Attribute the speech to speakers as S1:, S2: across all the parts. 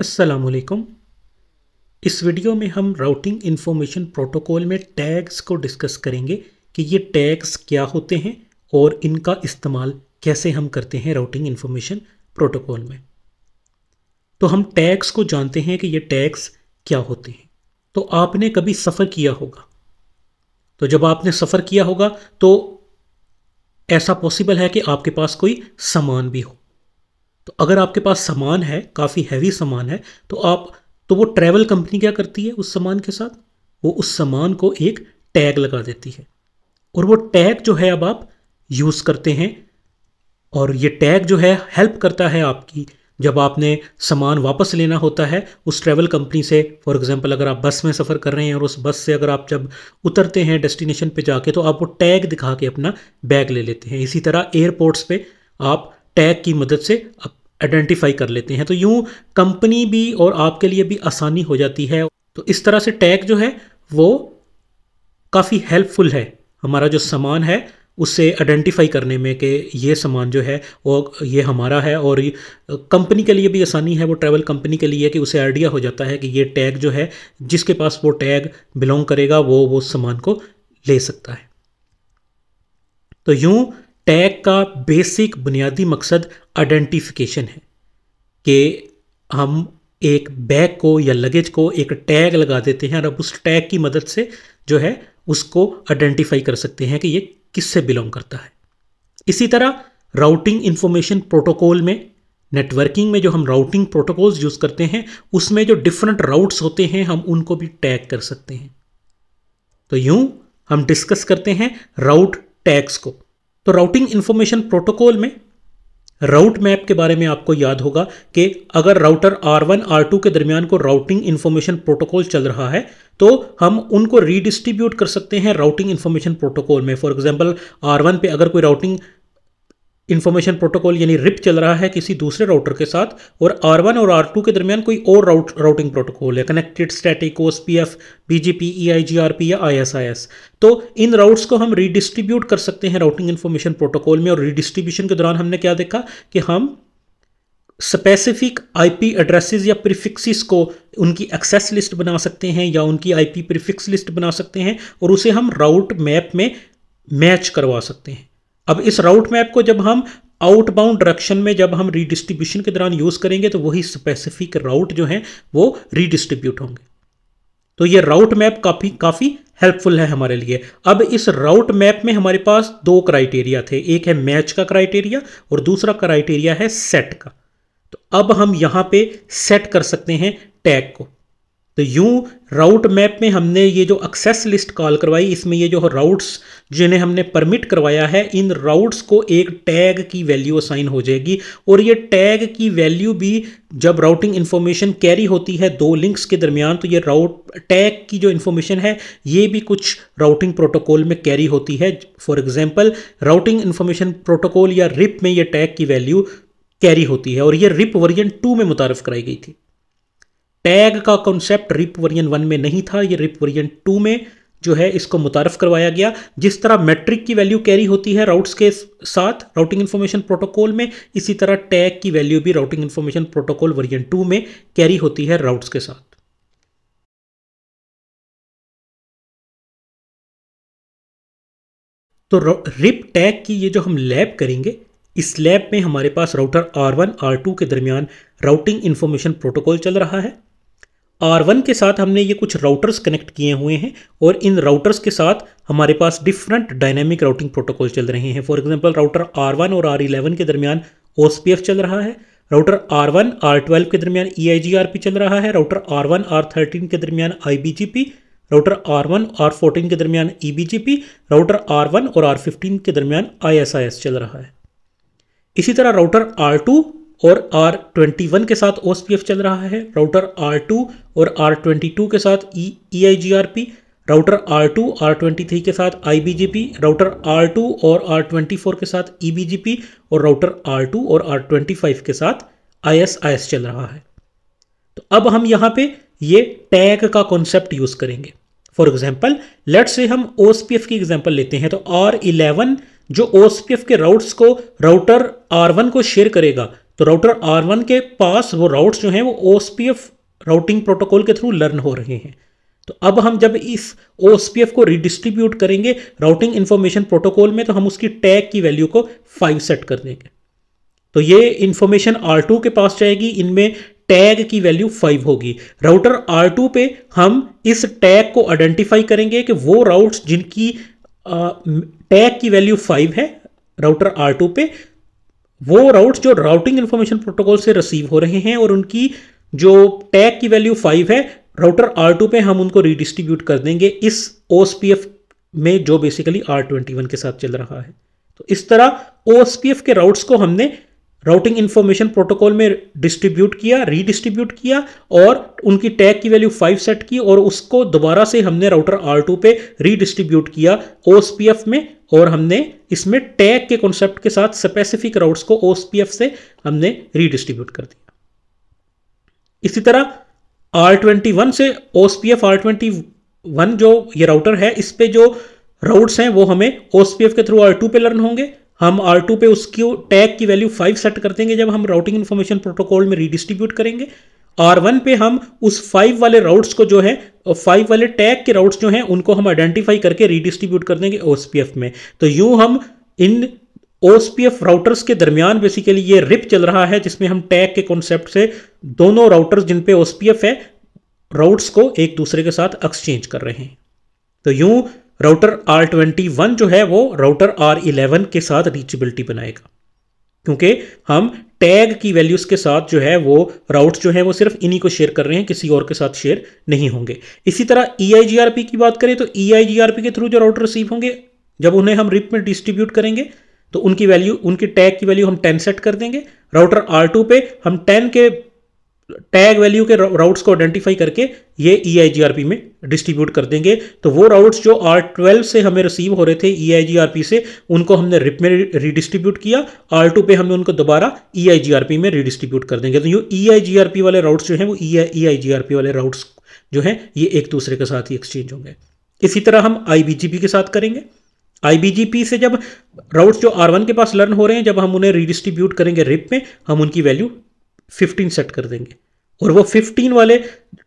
S1: असलकम इस वीडियो में हम राउटिंग इन्फॉर्मेशन प्रोटोकॉल में टैग्स को डिस्कस करेंगे कि ये टैग्स क्या होते हैं और इनका इस्तेमाल कैसे हम करते हैं राउटिंग इन्फॉर्मेशन प्रोटोकॉल में तो हम टैग्स को जानते हैं कि ये टैग्स क्या होते हैं तो आपने कभी सफ़र किया होगा तो जब आपने सफ़र किया होगा तो ऐसा पॉसिबल है कि आपके पास कोई सामान भी हो तो अगर आपके पास सामान है काफ़ी हैवी सामान है तो आप तो वो ट्रैवल कंपनी क्या करती है उस सामान के साथ वो उस सामान को एक टैग लगा देती है और वो टैग जो है अब आप यूज़ करते हैं और ये टैग जो है हेल्प करता है आपकी जब आपने सामान वापस लेना होता है उस ट्रैवल कंपनी से फॉर एग्जांपल अगर आप बस में सफ़र कर रहे हैं और उस बस से अगर आप जब उतरते हैं डेस्टिनेशन पे जाके तो आप वो टैग दिखा के अपना बैग ले लेते हैं इसी तरह एयरपोर्ट्स पे आप टैग की मदद से आइडेंटिफाई कर लेते हैं तो यूँ कंपनी भी और आपके लिए भी आसानी हो जाती है तो इस तरह से टैग जो है वो काफ़ी हेल्पफुल है हमारा जो सामान है उससे आइडेंटिफाई करने में कि ये सामान जो है वो ये हमारा है और कंपनी के लिए भी आसानी है वो ट्रैवल कंपनी के लिए कि उसे आइडिया हो जाता है कि ये टैग जो है जिसके पास वो टैग बिलोंग करेगा वो वो सामान को ले सकता है तो यूँ टैग का बेसिक बुनियादी मकसद आइडेंटिफिकेशन है कि हम एक बैग को या लगेज को एक टैग लगा देते हैं और अब उस टैग की मदद से जो है उसको आइडेंटिफाई कर सकते हैं कि ये किससे बिलोंग करता है इसी तरह राउटिंग इंफॉर्मेशन प्रोटोकॉल में नेटवर्किंग में जो हम राउटिंग प्रोटोकॉल्स यूज़ करते हैं उसमें जो डिफरेंट राउट्स होते हैं हम उनको भी टैग कर सकते हैं तो यूं हम डिस्कस करते हैं राउट टैग्स को तो राउटिंग इन्फॉर्मेशन प्रोटोकॉल में राउट मैप के बारे में आपको याद होगा कि अगर राउटर R1 R2 के दरमियान को राउटिंग इन्फॉर्मेशन प्रोटोकॉल चल रहा है तो हम उनको रीडिस्ट्रीब्यूट कर सकते हैं राउटिंग इन्फॉर्मेशन प्रोटोकॉल में फॉर एग्जांपल R1 पे अगर कोई राउटिंग इन्फॉर्मेशन प्रोटोकॉल यानी रिप चल रहा है किसी दूसरे राउटर के साथ और R1 और R2 के दरमियान कोई और राउट राउटिंग प्रोटोकॉल है connected static O S P F B G P E I ji are P या आई एस आई एस तो इन राउट्स को हम रीडिस्ट्रीब्यूट कर सकते हैं राउटिंग इन्फॉर्मेशन प्रोटोकॉल में और रीडिस्ट्रीब्यूशन के दौरान हमने क्या देखा कि हम स्पेसिफिक आईपी एड्रेसेस या प्रीफिक्सेस को उनकी एक्सेस लिस्ट बना सकते हैं या उनकी आईपी प्रीफिक्स लिस्ट बना सकते हैं और उसे हम राउट मैप में मैच करवा सकते हैं अब इस राउट मैप को जब हम आउटबाउंड डायरेक्शन में जब हम रीडिस्ट्रीब्यूशन के दौरान यूज़ करेंगे तो वही स्पेसिफिक राउट जो है वो रीडिस्ट्रीब्यूट होंगे तो ये राउट मैप काफ़ी काफ़ी हेल्पफुल है हमारे लिए अब इस राउट मैप में हमारे पास दो क्राइटेरिया थे एक है मैच का क्राइटेरिया और दूसरा क्राइटेरिया है सेट का तो अब हम यहाँ पे सेट कर सकते हैं टैग को तो यूँ राउट मैप में हमने ये जो एक्सेस लिस्ट कॉल करवाई इसमें ये जो राउट्स जिन्हें हमने परमिट करवाया है इन राउट्स को एक टैग की वैल्यू असाइन हो जाएगी और ये टैग की वैल्यू भी जब राउटिंग इन्फॉर्मेशन कैरी होती है दो लिंक्स के दरमियान तो ये राउट टैग की जो इन्फॉर्मेशन है ये भी कुछ राउटिंग प्रोटोकॉल में कैरी होती है for example routing information protocol या रिप में ये टैग की वैल्यू कैरी होती है और ये रिप वर्जन टू में मुतारफ़ कराई गई थी टैग का कॉन्सेप्ट रिप वर्जन वन में नहीं था ये रिप वर्जन टू में जो है इसको मुतारफ़ करवाया गया जिस तरह मैट्रिक की वैल्यू कैरी होती है राउट्स के साथ राउटिंग इन्फॉर्मेशन प्रोटोकॉल में इसी तरह टैग की वैल्यू भी routing information protocol version two में कैरी होती है राउट्स के साथ तो रिप टैग की ये जो हम लैब करेंगे इस लैब में हमारे पास राउटर R1 R2 के दरमियान राउटिंग इन्फॉर्मेशन प्रोटोकॉल चल रहा है R1 के साथ हमने ये कुछ राउटर्स कनेक्ट किए हुए हैं और इन राउटर्स के साथ हमारे पास डिफरेंट डायनेमिक राउटिंग प्रोटोकॉल चल रहे हैं फॉर एग्जांपल राउटर R1 और R11 के दरमियान एफ चल रहा है राउटर R1 R12 के दरमियान EIGRP चल रहा है राउटर R1 R13 के दरमियान IBGP राउटर R1 R14 के दरमियान EBGP राउटर R1 और R15 के दरमियान ISIS चल रहा है इसी तरह राउटर R2 और R21 के साथ OSPF चल रहा है राउटर R2 और R22 के साथ ई आई राउटर R2, R23 के साथ आई राउटर R2 और R24 के साथ ई e और राउटर R2 और R25 के साथ आई चल रहा है तो अब हम यहाँ पे ये टैग का कॉन्सेप्ट यूज करेंगे फॉर एग्जाम्पल लेट से हम ओ की एग्जाम्पल लेते हैं तो आर इलेवन जो ओ के राउट्स को राउटर आर वन को शेयर करेगा तो राउटर R1 के पास वो राउट्स जो हैं वो ओ राउटिंग प्रोटोकॉल के थ्रू लर्न हो रहे हैं तो अब हम जब इस ओ को रिडिस्ट्रीब्यूट करेंगे राउटिंग इन्फॉर्मेशन प्रोटोकॉल में तो हम उसकी टैग की वैल्यू को फाइव सेट कर देंगे तो ये इन्फॉर्मेशन R2 के पास जाएगी इनमें टैग की वैल्यू फाइव होगी राउटर R2 पे हम इस टैग को आइडेंटिफाई करेंगे कि वो राउट्स जिनकी टैग की वैल्यू फाइव है राउटर R2 पे वो राउट्स जो राउटिंग इन्फॉर्मेशन प्रोटोकॉल से रिसीव हो रहे हैं और उनकी जो टैग की वैल्यू फाइव है राउटर आर टू पे हम उनको रिडिस्ट्रीब्यूट कर देंगे इस एफ में जो बेसिकली आर ट्वेंटी वन के साथ चल रहा है तो इस तरह ओएसपीएफ के राउट्स को हमने राउटिंग इन्फॉर्मेशन प्रोटोकॉल में डिस्ट्रीब्यूट किया रीडिस्ट्रीब्यूट किया और उनकी टैग की वैल्यू फाइव सेट की और उसको दोबारा से हमने राउटर आर टू पे रीडिस्ट्रीब्यूट किया ओ में और हमने इसमें टैग के कॉन्सेप्ट के साथ स्पेसिफिक राउट्स को ओ से हमने रीडिस्ट्रीब्यूट कर दिया इसी तरह आर ट्वेंटी वन से O P F R twenty one जो ये राउटर है इस पर जो राउट्स हैं वो हमें ओ के थ्रू आर टू पे लर्न होंगे हम आर टू पे उसकी टैग की वैल्यू फाइव सेट कर देंगे जब हम राउटिंग इन्फॉर्मेशन प्रोटोकॉल में रिडिस्ट्रीब्यूट करेंगे आर वन पे हम उस फाइव वाले राउट्स को जो है फाइव वाले टैग के राउट्स जो हैं उनको हम आइडेंटिफाई करके रिडिस्ट्रीब्यूट कर देंगे ओ में तो यूँ हम इन ओ राउटर्स के दरमियान बेसिकली ये रिप चल रहा है जिसमें हम टैग के कॉन्सेप्ट से दोनों राउटर्स जिन पे OSPF है राउट्स को एक दूसरे के साथ एक्सचेंज कर रहे हैं तो यूँ राउटर आर ट्वेंटी वन जो है वो राउटर आर इलेवन के साथ रीचेबिलिटी बनाएगा क्योंकि हम टैग की वैल्यूज के साथ जो है वो राउट्स जो है वो सिर्फ इन्हीं को शेयर कर रहे हैं किसी और के साथ शेयर नहीं होंगे इसी तरह ई e की बात करें तो ई e के थ्रू जो राउटर रिसीव होंगे जब उन्हें हम रिप में डिस्ट्रीब्यूट करेंगे तो उनकी वैल्यू उनके टैग की वैल्यू हम 10 सेट कर देंगे राउटर R2 पे हम 10 के टैग वैल्यू के राउट्स को आइडेंटिफाई करके ये ई e में डिस्ट्रीब्यूट कर देंगे तो वो राउट्स जो आर ट्वेल्व से हमें रिसीव हो रहे थे ई e से उनको हमने रिप में रिडिस्ट्रीब्यूट किया आर टू पे हमने उनको दोबारा ई e में रिडिस्ट्रीब्यूट कर देंगे तो ये ई वाले राउट्स जो हैं वो ई वाले राउट्स जो हैं ये एक दूसरे के साथ ही एक्सचेंज होंगे इसी तरह हम आई के साथ करेंगे आई से जब राउट्स जो आर के पास लर्न हो रहे हैं जब हम उन्हें रिडिस्ट्रीब्यूट करेंगे रिप में हम उनकी वैल्यू फिफ्टीन सेट कर देंगे और वो फिफ्टीन वाले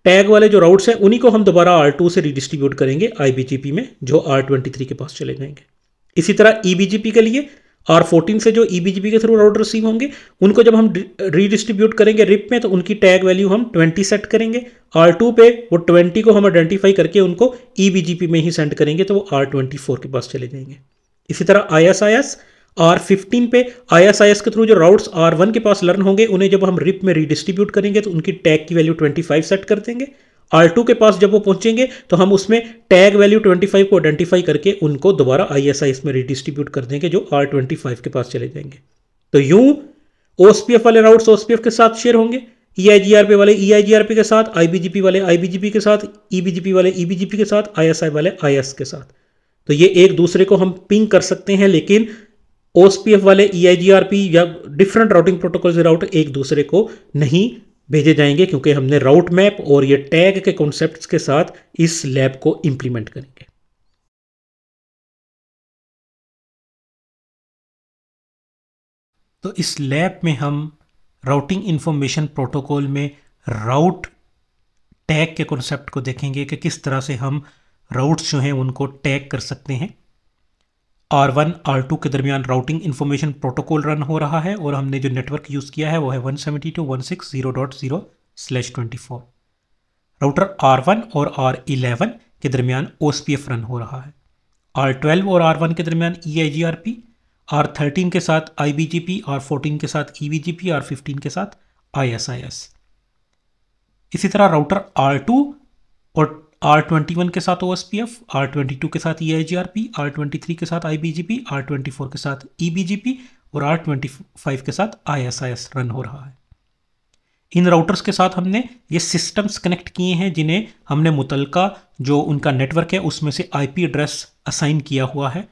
S1: टैग वाले जो राउट्स हैं उन्हीं को हम दोबारा आर टू से रिडिस्ट्रीब्यूट करेंगे आई में जो आर ट्वेंटी थ्री के पास चले जाएंगे इसी तरह ई e के लिए आर फोर्टीन से जो ई e के थ्रू राउट रिसीव होंगे उनको जब हम रिडिस्ट्रीब्यूट करेंगे रिप में तो उनकी टैग वैल्यू हम ट्वेंटी सेट करेंगे आर टू पे वो ट्वेंटी को हम आइडेंटिफाई करके उनको ई e में ही सेंड करेंगे तो वो आर ट्वेंटी फोर के पास चले जाएंगे इसी तरह I S I S R fifteen पे आई एस आई एस के थ्रू जो राउट्स आर वन के पास लर्न होंगे उन्हें जब हम रिप में रिडिस्ट्रीब्यूट करेंगे तो उनकी टैग की वैल्यू ट्वेंटी फाइव सेट कर देंगे आर टू के पास जब वो पहुंचेंगे तो हम उसमें टैग वैल्यू ट्वेंटी फाइव को आइडेंटिफाई करके उनको दोबारा आई एस आई एस में रिडिस्ट्रीब्यूट कर देंगे जो आर ट्वेंटी फाइव के पास चले जाएंगे तो यूं ओ वाले राउट्स ओ के साथ शेयर होंगे ई e वाले ई e के साथ आई वाले आई के साथ ई e वाले ई के साथ आई वाले आई के साथ तो ये एक दूसरे को हम पिंग कर सकते हैं लेकिन ओएसपीएफ वाले ईआईजीआरपी e या डिफरेंट राउटिंग प्रोटोकॉल से राउट एक दूसरे को नहीं भेजे जाएंगे क्योंकि हमने राउट मैप और ये टैग के कॉन्सेप्ट्स के साथ इस लैब को इंप्लीमेंट करेंगे तो इस लैब में हम राउटिंग इन्फॉर्मेशन प्रोटोकॉल में राउट टैग के कॉन्सेप्ट को देखेंगे कि किस तरह से हम राउट्स जो हैं उनको टैग कर सकते हैं आर वन आर टू के दरमियान राउटिंग इन्फॉर्मेशन प्रोटोकॉल रन हो रहा है और हमने जो नेटवर्क यूज़ किया है वो है one seventy two one six zero dot zero slash twenty four router R one और आर इलेवन के दरमियान ओ रन हो रहा है आर ट्वेल्व और आर वन के दरमियान E I ji are P R thirteen के साथ I B G P R fourteen के साथ E V G P R fifteen के साथ आई एस आई एस इसी तरह राउटर आर टू और आर ट्वेंटी वन के साथ O S P F R twenty two के साथ E I ji are P R twenty three के साथ I B G P R twenty four के साथ ई बी जी पी और आर ट्वेंटी फाइव के साथ I S I S run हो रहा है इन राउटर्स के साथ हमने ये सिस्टम्स कनेक्ट किए हैं जिन्हें हमने मुतलका जो उनका नेटवर्क है उसमें से आई पी एड्रेस असाइन किया हुआ है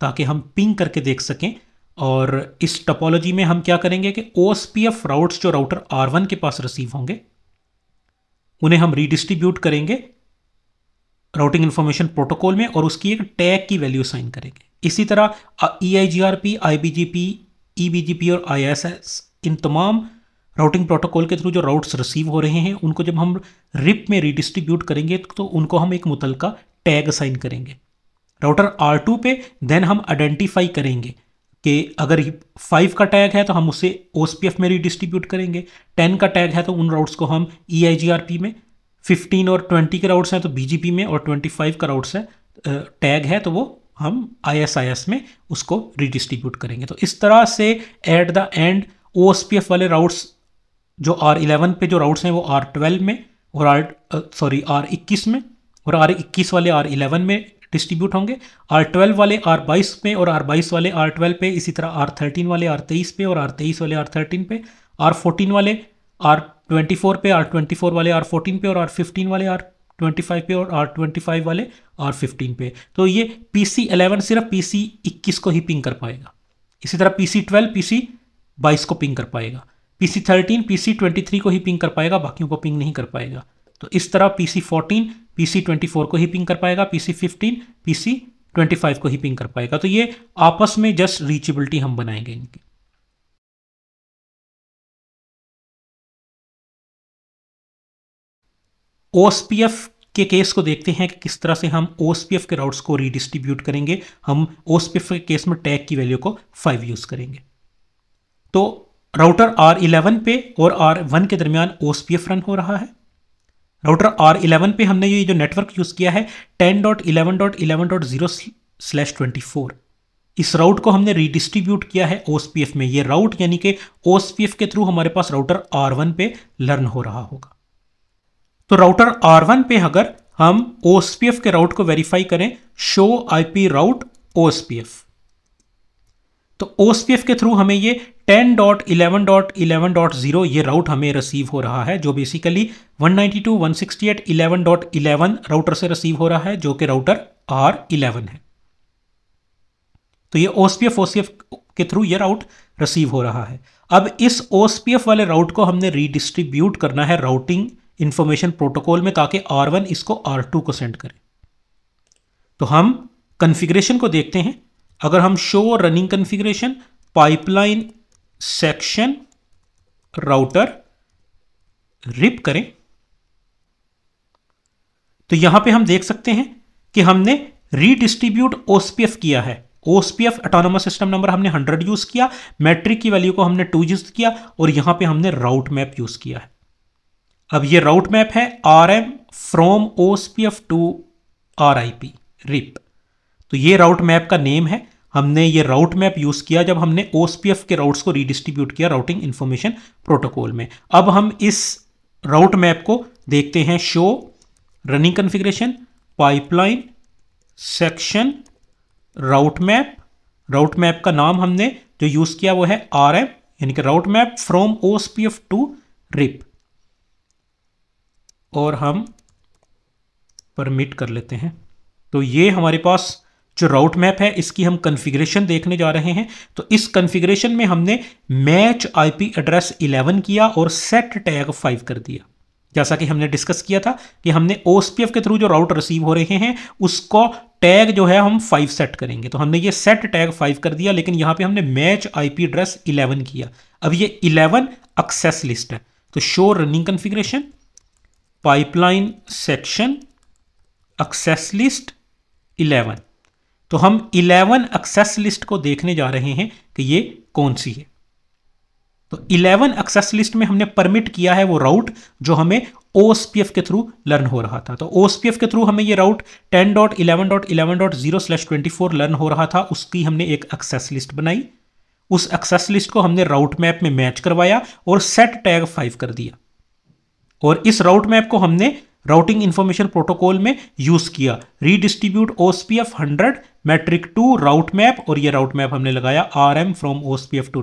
S1: ताकि हम पिंग करके देख सकें और इस टपोलॉजी में हम क्या करेंगे कि O S P F routes जो राउटर आर वन के पास रिसीव होंगे उन्हें हम रीडिस्ट्रीब्यूट करेंगे राउटिंग इन्फॉर्मेशन प्रोटोकॉल में और उसकी एक टैग की वैल्यू साइन करेंगे इसी तरह E I ji are P I B G P E B G P और आई एस एस इन तमाम राउटिंग प्रोटोकॉल के थ्रू जो राउट्स रिसीव हो रहे हैं उनको जब हम रिप में रिडिस्ट्रीब्यूट करेंगे तो उनको हम एक मुतल का टैग साइन करेंगे राउटर आर टू पे देन हम आइडेंटिफाई करेंगे कि अगर फाइव का टैग है तो हम उसे ओ में रिडिस्ट्रीब्यूट करेंगे टेन का टैग है तो उन राउट्स को हम ई e में 15 और 20 क्राउड्स हैं तो बीजीपी में और 25 क्राउड्स है टैग है तो वो हम आईएसआईएस में उसको रिडिस्ट्रीब्यूट करेंगे तो इस तरह से एट द एंड ओ वाले राउट्स जो आर इलेवन पे जो राउट्स हैं वो आर ट्वेल्व में और आर सॉरी आर इक्कीस में और आर इक्कीस वाले आर इलेवन में डिस्ट्रीब्यूट होंगे आर ट्वेल्व वाले आर बाईस पे और आर बाईस वाले आर ट्वेल्व पे इसी तरह आर थर्टीन वाले आर तेईस पे और आर तेईस वाले आर थर्टीन पे आर फोर्टीन वाले आर 24 पे आर 24 वाले आर 14 पे और आर 15 वाले आर 25 पे और आर 25 वाले आर 15 पे तो ये पी सी एलेवन सिर्फ पी सी इक्कीस को ही पिंग कर पाएगा इसी तरह P C twelve P C बाईस को पिंग कर पाएगा P C thirteen P C twenty three को ही पिंग कर पाएगा बाकियों को पिंग नहीं कर पाएगा तो इस तरह P C fourteen P C twenty four को ही पिंग कर पाएगा P C fifteen P C twenty five को ही पिंग कर पाएगा तो ये आपस में जस्ट रीचेबिलिटी हम बनाएंगे इनकी ओ के केस को देखते हैं कि किस तरह से हम ओ के राउट्स को रीडिस्ट्रीब्यूट करेंगे हम ओ के केस में टैग की वैल्यू को फाइव यूज़ करेंगे तो राउटर आर इलेवन पे और आर वन के दरमियान ओ रन हो रहा है राउटर आर इलेवन पे हमने ये जो नेटवर्क यूज़ किया है ten dot eleven dot eleven dot zero slash twenty four इस राउट को हमने रीडिस्ट्रीब्यूट किया है ओ में ये राउट यानी कि ओ के थ्रू हमारे पास राउटर आर वन पे लर्न हो रहा होगा तो राउटर R1 पे अगर हम ओ के राउट को वेरीफाई करें शो आईपी राउट ओ तो ओ के थ्रू हमें ये 10.11.11.0 ये राउट हमें रिसीव हो रहा है जो बेसिकली 192.168.11.11 राउटर से रिसीव हो रहा है जो कि राउटर R11 है तो ये ओ ओसीएफ के थ्रू ये राउट रिसीव हो रहा है अब इस ओ वाले राउट को हमने रीडिस्ट्रीब्यूट करना है राउटिंग इंफॉर्मेशन प्रोटोकॉल में ताकि आर वन इसको आर टू को सेंड करे तो हम कन्फिग्रेशन को देखते हैं अगर हम show running configuration pipeline section router RIP करें तो यहां पे हम देख सकते हैं कि हमने रीडिस्ट्रीब्यूट ओसपीएफ किया है ओसपीएफ ऑटोनोमस सिस्टम नंबर हमने 100 यूज किया मैट्रिक की वैल्यू को हमने 2 यूज किया और यहां पे हमने राउट मैप यूज किया है अब ये राउट मैप है R M from O P F to R I P RIP तो ये राउट मैप का नेम है हमने ये राउट मैप यूज़ किया जब हमने ओ पी एफ के राउट्स को रीडिस्ट्रीब्यूट किया राउटिंग इन्फॉर्मेशन प्रोटोकॉल में अब हम इस राउट मैप को देखते हैं show running configuration pipeline section route map route map का नाम हमने जो यूज़ किया वो है आर एम यानी कि route map from O P F to RIP और हम परमिट कर लेते हैं तो ये हमारे पास जो राउट मैप है इसकी हम कन्फिग्रेशन देखने जा रहे हैं तो इस कन्फिग्रेशन में हमने मैच आईपी एड्रेस 11 किया और सेट टैग 5 कर दिया जैसा कि हमने डिस्कस किया था कि हमने ओ के थ्रू जो राउट रिसीव हो रहे हैं उसको टैग जो है हम फाइव सेट करेंगे तो हमने ये सेट टैग फाइव कर दिया लेकिन यहाँ पे हमने मैच पी एड्रेस इलेवन किया अब ये इलेवन एक्सेस लिस्ट है तो show running configuration pipeline section access list 11 तो हम 11 एक्सेस लिस्ट को देखने जा रहे हैं कि ये कौन सी है तो 11 एक्सेस लिस्ट में हमने परमिट किया है वो राउट जो हमें ओ के थ्रू लर्न हो रहा था तो ओ के थ्रू हमें ये route ten dot eleven dot eleven dot zero slash twenty four learn हो रहा था उसकी हमने एक एक्सेस लिस्ट बनाई उस एक्सेस लिस्ट को हमने राउट मैप में मैच करवाया और सेट टैग फाइव कर दिया और इस राउट मैप को हमने राउटिंग इंफॉर्मेशन प्रोटोकॉल में यूज किया redistribute OSPF 100 metric two route map और ये राउट मैप हमने लगाया R M from OSPF to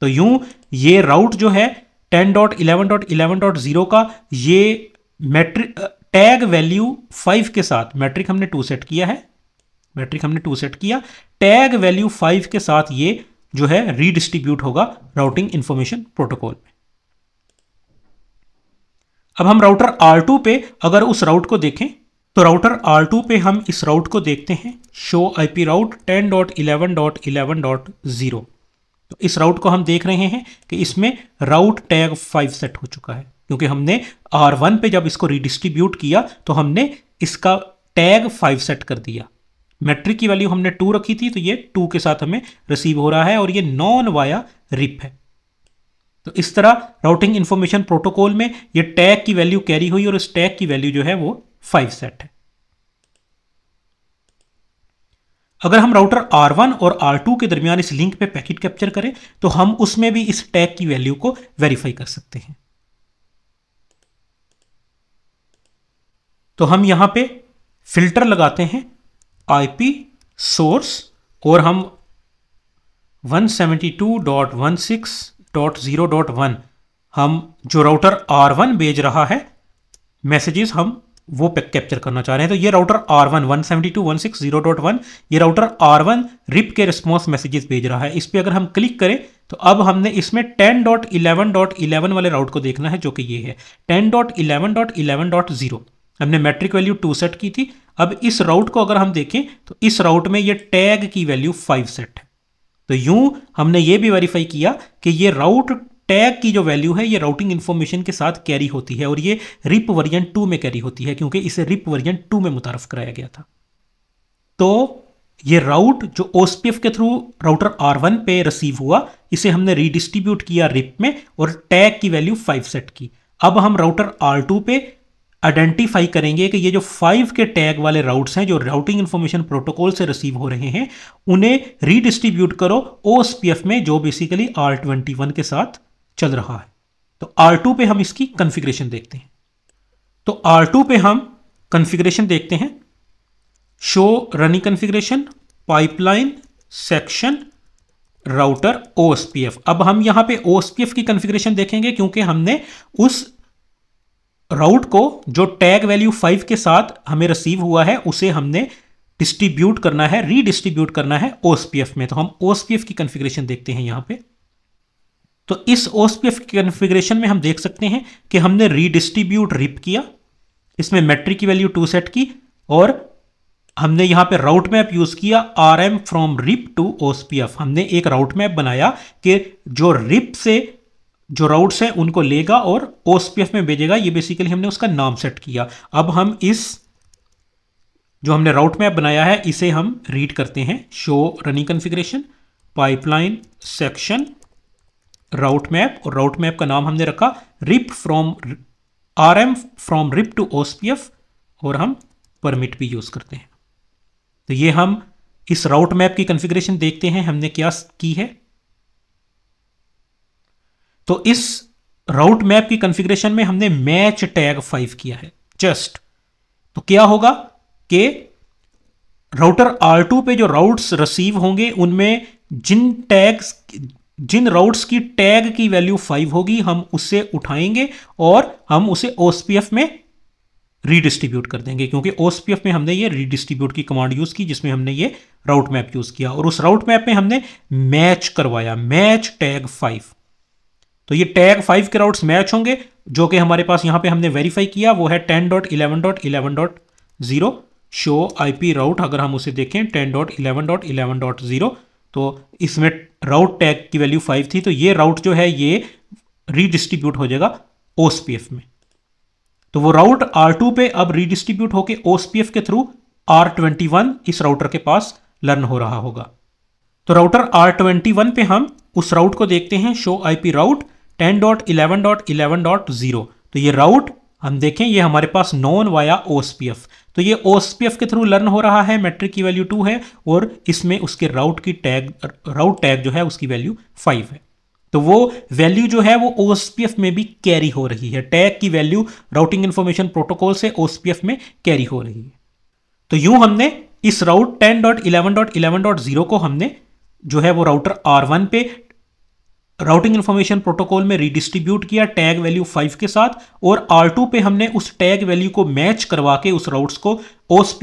S1: तो यूं ये राउट जो है 10.11.11.0 का ये मैट्रिक टैग वैल्यू 5 के साथ मैट्रिक हमने टू सेट किया है मैट्रिक हमने टू सेट किया टैग वैल्यू 5 के साथ ये जो है रीडिस्ट्रीब्यूट होगा राउटिंग इन्फॉर्मेशन प्रोटोकॉल में अब हम राउटर R2 पे अगर उस राउट को देखें तो राउटर R2 पे हम इस राउट को देखते हैं show I P route ten dot eleven dot eleven dot zero तो इस राउट को हम देख रहे हैं कि इसमें राउट टैग फाइव सेट हो चुका है क्योंकि हमने R1 पे जब इसको रिडिस्ट्रीब्यूट किया तो हमने इसका टैग फाइव सेट कर दिया मैट्रिक की वैल्यू हमने टू रखी थी तो ये टू के साथ हमें रिसीव हो रहा है और ये नॉन वाया रिप है तो इस तरह राउटिंग इन्फॉर्मेशन प्रोटोकॉल में ये टैग की वैल्यू कैरी हुई और इस टैग की वैल्यू जो है वो फाइव सेट है अगर हम राउटर R1 और R2 के दरमियान इस लिंक पे पैकेट कैप्चर करें तो हम उसमें भी इस टैग की वैल्यू को वेरीफाई कर सकते हैं तो हम यहां पे फिल्टर लगाते हैं IP सोर्स और हम 172.16 डॉट ज़ीरो डॉट वन हम जो राउटर आर वन भेज रहा है मैसेजेस हम वो कैप्चर करना चाह रहे हैं तो ये router R one one seventy two one six zero dot one ये राउटर आर वन रिप के रिस्पॉन्स मैसेजेस भेज रहा है इस पर अगर हम क्लिक करें तो अब हमने इसमें ten dot eleven dot eleven वाले राउट को देखना है जो कि ये है ten dot eleven dot eleven dot zero हमने मैट्रिक वैल्यू टू सेट की थी अब इस राउट को अगर हम देखें तो इस राउट में ये टैग की वैल्यू फाइव सेट है तो यूं हमने ये भी वेरीफाई किया कि ये राउट टैग की जो वैल्यू है ये राउटिंग इन्फॉर्मेशन के साथ कैरी होती है और ये रिप वर्जन टू में कैरी होती है क्योंकि इसे रिप वर्जन टू में मुतारफ कराया गया था तो ये राउट जो ओसपीएफ के थ्रू राउटर आर वन पे रिसीव हुआ इसे हमने रीडिस्ट्रीब्यूट किया रिप में और टैग की वैल्यू फाइव सेट की अब हम राउटर आर टू पे आइडेंटिफाई करेंगे कि ये जो फाइव के टैग वाले राउट्स हैं जो राउटिंग इन्फॉर्मेशन प्रोटोकॉल से रिसीव हो रहे हैं उन्हें रीडिस्ट्रीब्यूट करो ओ में जो बेसिकली आर ट्वेंटी वन के साथ चल रहा है तो आर टू पे हम इसकी कन्फिग्रेशन देखते हैं तो आर टू पे हम कन्फिग्रेशन देखते हैं show running configuration pipeline section router O अब हम यहाँ पे ओ की कन्फिग्रेशन देखेंगे क्योंकि हमने उस राउट को जो टैग वैल्यू फाइव के साथ हमें रिसीव हुआ है उसे हमने डिस्ट्रीब्यूट करना है रीडिस्ट्रीब्यूट करना है ओएसपीएफ में तो हम ओएसपीएफ की कन्फिग्रेशन देखते हैं यहाँ पे तो इस ओएसपीएफ की कन्फिग्रेशन में हम देख सकते हैं कि हमने रीडिस्ट्रीब्यूट रिप किया इसमें मेट्रिक की वैल्यू टू सेट की और हमने यहाँ पे राउट मैप यूज़ किया R M from RIP to OSPF हमने एक राउट मैप बनाया कि जो रिप से जो राउट्स हैं उनको लेगा और ओ में भेजेगा ये बेसिकली हमने उसका नाम सेट किया अब हम इस जो हमने राउट मैप बनाया है इसे हम रीड करते हैं show running configuration pipeline section route map और राउट मैप का नाम हमने रखा RIP from R M from RIP to OSPF और हम परमिट भी यूज़ करते हैं तो ये हम इस राउट मैप की कन्फिग्रेशन देखते हैं हमने क्या की है तो इस राउट मैप की कॉन्फ़िगरेशन में हमने मैच टैग फाइव किया है जस्ट तो क्या होगा कि राउटर आर टू पे जो राउट्स रिसीव होंगे उनमें जिन टैग्स जिन राउट्स की टैग की वैल्यू फाइव होगी हम उसे उठाएंगे और हम उसे ओसपीएफ में रीडिस्ट्रीब्यूट कर देंगे क्योंकि ओसपीएफ में हमने ये रीडिस्ट्रीब्यूट की कमांड यूज़ की जिसमें हमने ये राउट मैप यूज़ किया और उस राउट मैप में हमने मैच करवाया मैच टैग फाइव तो ये टैग फाइव के राउट्स मैच होंगे जो कि हमारे पास यहाँ पे हमने वेरीफाई किया वो है ten dot eleven dot eleven dot zero show I route अगर हम उसे देखें ten dot eleven dot eleven dot zero तो इसमें राउट टैग की वैल्यू फाइव थी तो ये राउट जो है ये रीडिस्ट्रीब्यूट हो जाएगा ओ में तो वो राउट आर टू पे अब रीडिस्ट्रीब्यूट होकर ओ के थ्रू आर ट्वेंटी वन इस राउटर के पास लर्न हो रहा होगा तो राउटर आर ट्वेंटी वन पे हम उस राउट को देखते हैं शो आईपी राउट 10.11.11.0 तो ये राउट हम देखें ये हमारे पास नॉन वाया ओएसपीएफ तो ये ओएसपीएफ के थ्रू लर्न हो रहा है मैट्रिक की वैल्यू टू है और इसमें उसके राउट की टैग राउट टैग जो है उसकी वैल्यू फाइव है तो वो वैल्यू जो है वो ओएसपीएफ में भी कैरी हो रही है टैग की वैल्यू राउटिंग इन्फॉर्मेशन प्रोटोकॉल से ओएसपीएफ में कैरी हो रही है तो यूं हमने इस राउट 10.11.11.0 को हमने जो है वो राउटर आर वन पे राउटिंग इन्फॉर्मेशन प्रोटोकॉल में रिडिस्ट्रीब्यूट किया टैग वैल्यू फाइव के साथ और आर टू पे हमने उस टैग वैल्यू को मैच करवा के उस राउट्स को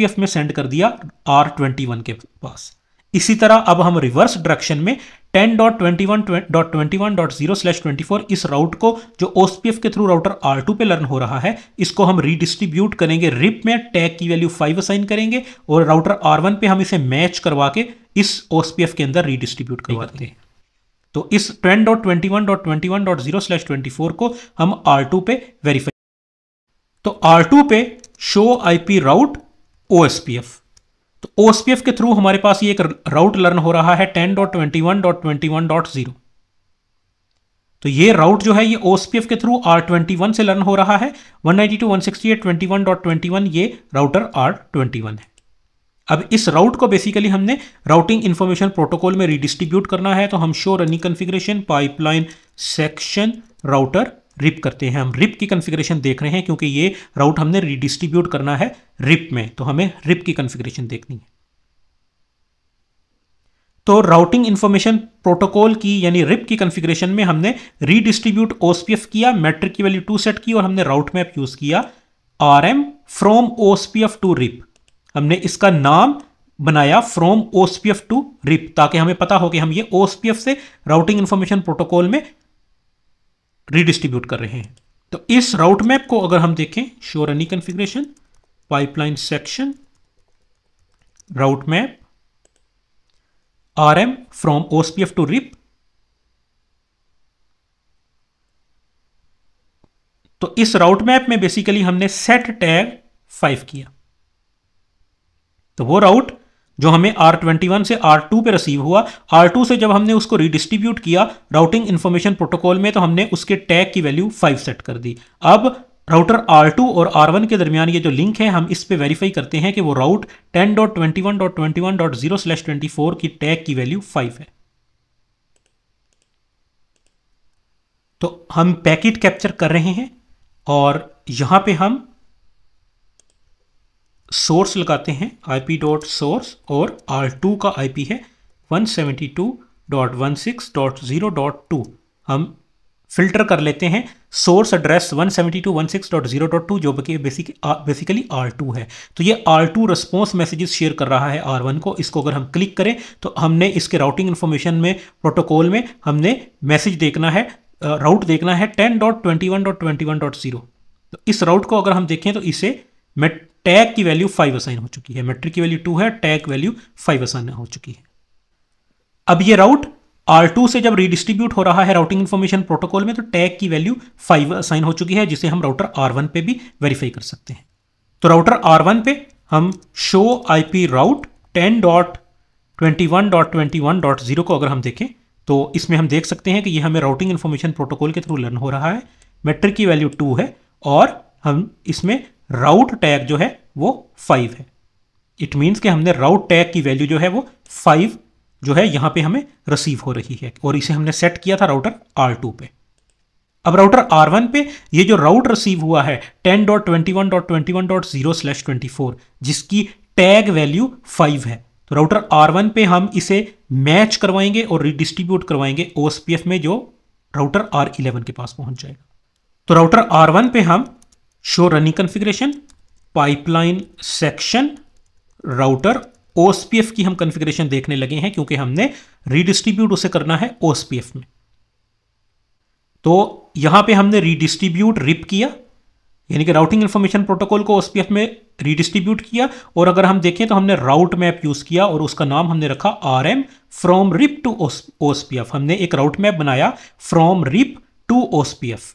S1: एफ में सेंड कर दिया आर ट्वेंटी वन के पास इसी तरह अब हम रिवर्स डायरेक्शन में ten dot twenty one dot twenty one dot zero slash twenty four इस राउट को जो ओसपीएफ के थ्रू राउटर आर टू पे लर्न हो रहा है इसको हम रीडिस्ट्रीब्यूट करेंगे रिप में टैग की वैल्यू फाइव असाइन करेंगे और राउटर आर वन पे हम इसे मैच करवा के इस ओ के अंदर रीडिस्ट्रीब्यूट करवाते हैं तो इस twenty dot twenty one dot twenty one dot zero slash twenty four को हम आर टू पे वेरीफाई तो आर टू पे show I P route O S P F तो ओ एस पी एफ के थ्रू हमारे पास ये एक राउट लर्न हो रहा है ten dot twenty one dot twenty one dot zero तो ये राउट जो है ये ओ एस पी एफ के थ्रू आर ट्वेंटी वन से लर्न हो रहा है one ninety two one sixty eight twenty one dot twenty one ये राउटर आर ट्वेंटी वन है अब इस राउट को बेसिकली हमने राउटिंग इन्फॉर्मेशन प्रोटोकॉल में रिडिस्ट्रीब्यूट करना है तो हम show running configuration pipeline section router RIP करते हैं हम रिप की कन्फिग्रेशन देख रहे हैं क्योंकि ये राउट हमने रिडिस्ट्रीब्यूट करना है रिप में तो हमें रिप की कन्फिग्रेशन देखनी है तो राउटिंग इन्फॉर्मेशन प्रोटोकॉल की यानी रिप की कन्फिग्रेशन में हमने रिडिस्ट्रीब्यूट ओसपीएफ किया मैट्रिक की वैल्यू टू सेट की और हमने राउट मैप यूज किया R M from OSPF to RIP हमने इसका नाम बनाया फ्रॉम ओसपीएफ टू रिप ताकि हमें पता हो कि हम ये ओसपीएफ से राउटिंग इन्फॉर्मेशन प्रोटोकॉल में रिडिस्ट्रीब्यूट कर रहे हैं तो इस राउट मैप को अगर हम देखें sure any configuration pipeline section route map R M from OSPF to RIP तो इस राउट मैप में बेसिकली हमने सेट टैग फाइव किया तो वो राउट जो हमें R21 से R2 पे रिसीव हुआ R2 से जब हमने उसको रिडिस्ट्रीब्यूट किया राउटिंग इन्फॉर्मेशन प्रोटोकॉल में तो हमने उसके टैग की वैल्यू 5 सेट कर दी अब राउटर R2 और R1 के दरमियान ये जो लिंक है हम इस पे वेरीफाई करते हैं कि वो राउट 10.21.21.0/24 की टैग की वैल्यू 5 है तो हम पैकेट कैप्चर कर रहे हैं और यहाँ पे हम सोर्स लगाते हैं आई पी डॉट सोर्स और आर टू का आई पी है one seventy two dot one six dot zero dot two हम फिल्टर कर लेते हैं source address one seventy two one six dot zero dot two जो कि बेसिक बेसिकली आर टू है तो ये R two response messages share कर रहा है आर वन को इसको अगर हम क्लिक करें तो हमने इसके राउटिंग इन्फॉर्मेशन में प्रोटोकॉल में हमने मैसेज देखना है राउट देखना है ten dot twenty one dot twenty one dot zero तो इस राउट को अगर हम देखें तो इसे मेट टैग की वैल्यू फाइव असाइन हो चुकी है मेट्रिक की वैल्यू टू है टैग वैल्यू फाइव असाइन हो चुकी है अब ये राउट R2 से जब रिडिस्ट्रीब्यूट हो रहा है राउटिंग इन्फॉर्मेशन प्रोटोकॉल में तो टैग की वैल्यू 5 असाइन हो चुकी है जिसे हम राउटर R1 पे भी वेरीफाई कर सकते हैं तो राउटर R1 पे हम show I P route ten dot twenty one dot twenty one dot zero को अगर हम देखें तो इसमें हम देख सकते हैं कि ये हमें राउटिंग इन्फॉर्मेशन प्रोटोकॉल के थ्रू लर्न हो रहा है मेट्रिक की वैल्यू टू है और हम इसमें राउट टैग जो है वो फाइव है इट मीन्स कि हमने राउट टैग की वैल्यू जो है वो फाइव जो है यहाँ पे हमें रिसीव हो रही है और इसे हमने सेट किया था राउटर आर टू पे अब राउटर आर वन पे ये जो राउट रिसीव हुआ है ten dot twenty one dot twenty one dot zero slash twenty four जिसकी टैग वैल्यू फाइव है तो राउटर आर वन पे हम इसे मैच करवाएंगे और रिडिस्ट्रीब्यूट करवाएंगे ओ में जो राउटर आर इलेवन के पास पहुंच जाएगा तो राउटर आर वन पे हम show running configuration pipeline section router ओसपीएफ की हम कॉन्फ़िगरेशन देखने लगे हैं क्योंकि हमने रीडिस्ट्रीब्यूट उसे करना है ओसपीएफ में तो यहां पे हमने रीडिस्ट्रीब्यूट रिप किया यानी कि राउटिंग इंफॉर्मेशन प्रोटोकॉल को ओसपीएफ में रीडिस्ट्रीब्यूट किया और अगर हम देखें तो हमने राउट मैप यूज़ किया और उसका नाम हमने रखा R M from RIP to OSPF हमने एक राउट मैप बनाया फ्रॉम रिप टू ओसपीएफ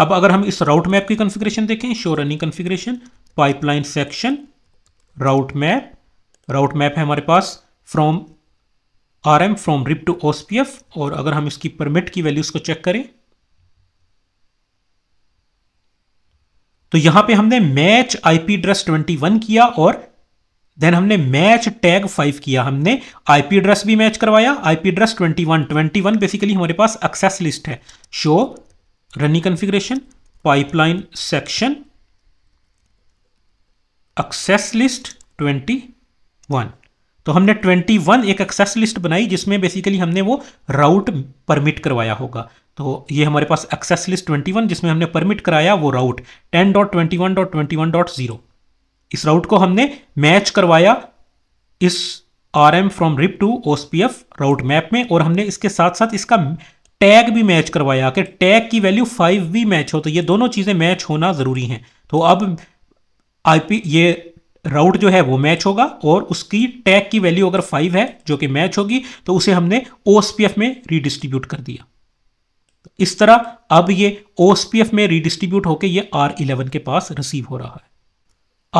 S1: अब अगर हम इस राउट मैप की कॉन्फ़िगरेशन देखें show running configuration pipeline section route map route map है हमारे पास from R M from RIP to OSPF और अगर हम इसकी परमिट की वैल्यूज को चेक करें तो यहां पे हमने मैच आईपी ट्वेंटी 21 किया और देन हमने मैच टैग 5 किया हमने आईपी ड्रेस भी मैच करवाया आईपी वन 21 21 बेसिकली हमारे पास एक्सेस लिस्ट है show running configuration pipeline section access list 21 तो हमने 21 एक एक्सेस लिस्ट बनाई जिसमें बेसिकली हमने वो राउट परमिट करवाया होगा तो ये हमारे पास एक्सेस लिस्ट 21 जिसमें हमने परमिट कराया वो राउट 10.21.21.0 इस राउट को हमने मैच करवाया इस R M from RIP to OSPF route map में और हमने इसके साथ साथ इसका टैग भी मैच करवाया कि टैग की वैल्यू फाइव भी मैच हो तो ये दोनों चीज़ें मैच होना ज़रूरी हैं तो अब आईपी ये राउट जो है वो मैच होगा और उसकी टैग की वैल्यू अगर फाइव है जो कि मैच होगी तो उसे हमने ओ में रीडिस्ट्रीब्यूट कर दिया इस तरह अब ये ओ में रीडिस्ट्रीब्यूट होकर ये आर इलेवन के पास रिसीव हो रहा है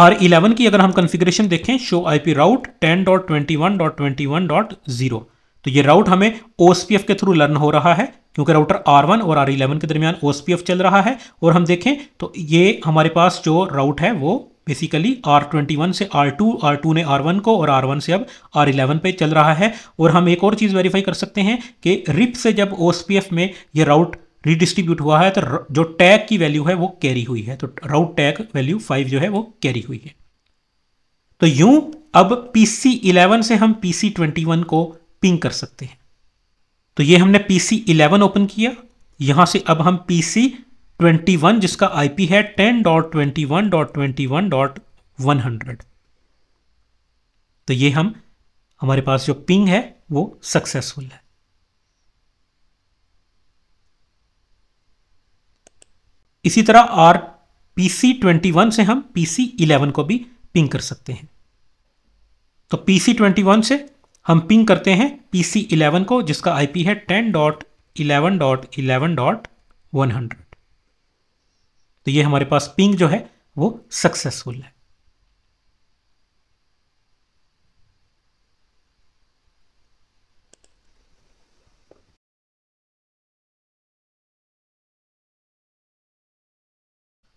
S1: आर इलेवन की अगर हम कन्फिग्रेशन देखें show I P route ten dot twenty one dot twenty one dot zero तो ये राउट हमें ओ के थ्रू लर्न हो रहा है क्योंकि राउटर R1 और R11 के दरमियान ओ चल रहा है और हम देखें तो ये हमारे पास जो राउट है वो बेसिकली R21 से R2, R2 ने R1 को और R1 से अब R11 पे चल रहा है और हम एक और चीज़ वेरीफाई कर सकते हैं कि रिप से जब ओ में ये राउट रिडिस्ट्रीब्यूट हुआ है तो जो टैग की वैल्यू है वो कैरी हुई है तो राउट टैग वैल्यू फाइव जो है वो कैरी हुई है तो यूं अब पी सी इलेवन से हम पी सी ट्वेंटी वन को पिंग कर सकते हैं तो ये हमने पी सी इलेवन ओपन किया यहाँ से अब हम पी सी ट्वेंटी वन जिसका आई पी है ten dot twenty one dot twenty one dot one hundred तो ये हम हमारे पास जो पिंग है वो सक्सेसफुल है इसी तरह आर पी सी ट्वेंटी वन से हम पी सी इलेवन को भी पिंग कर सकते हैं तो पी सी ट्वेंटी वन से हम पिंग करते हैं पीसी इलेवन को जिसका आईपी है ten dot eleven dot eleven dot one hundred तो ये हमारे पास पिंग जो है वो सक्सेसफुल है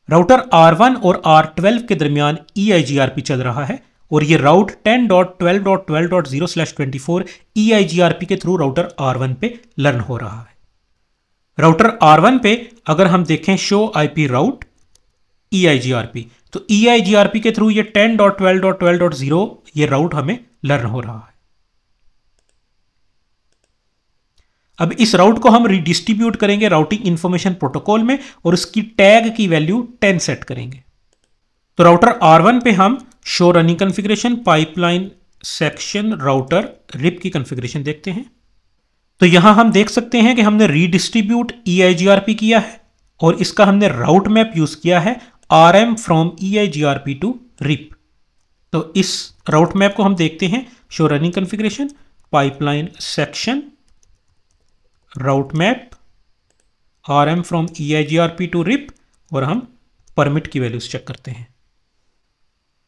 S1: राउटर R1 और R12 के दरमियान ई e चल रहा है और ये राउट 10.12.12.0/24 EIGRP के थ्रू राउटर R1 पे लर्न हो रहा है राउटर R1 पे अगर हम देखें शो पी राउट EIGRP तो EIGRP के थ्रू ये 10.12.12.0 ये राउट हमें लर्न हो रहा है अब इस राउट को हम रिडिस्ट्रीब्यूट करेंगे राउटिंग इंफॉर्मेशन प्रोटोकॉल में और उसकी टैग की वैल्यू 10 सेट करेंगे तो राउटर R1 पे हम show running configuration pipeline section router RIP की कन्फिग्रेशन देखते हैं तो यहाँ हम देख सकते हैं कि हमने रीडिस्ट्रीब्यूट ई e किया है और इसका हमने राउट मैप यूज़ किया है R M from E I ji are P to RIP तो इस राउट मैप को हम देखते हैं show running configuration pipeline section route map R M from E I ji are P to RIP और हम परमिट की वैल्यूज चेक करते हैं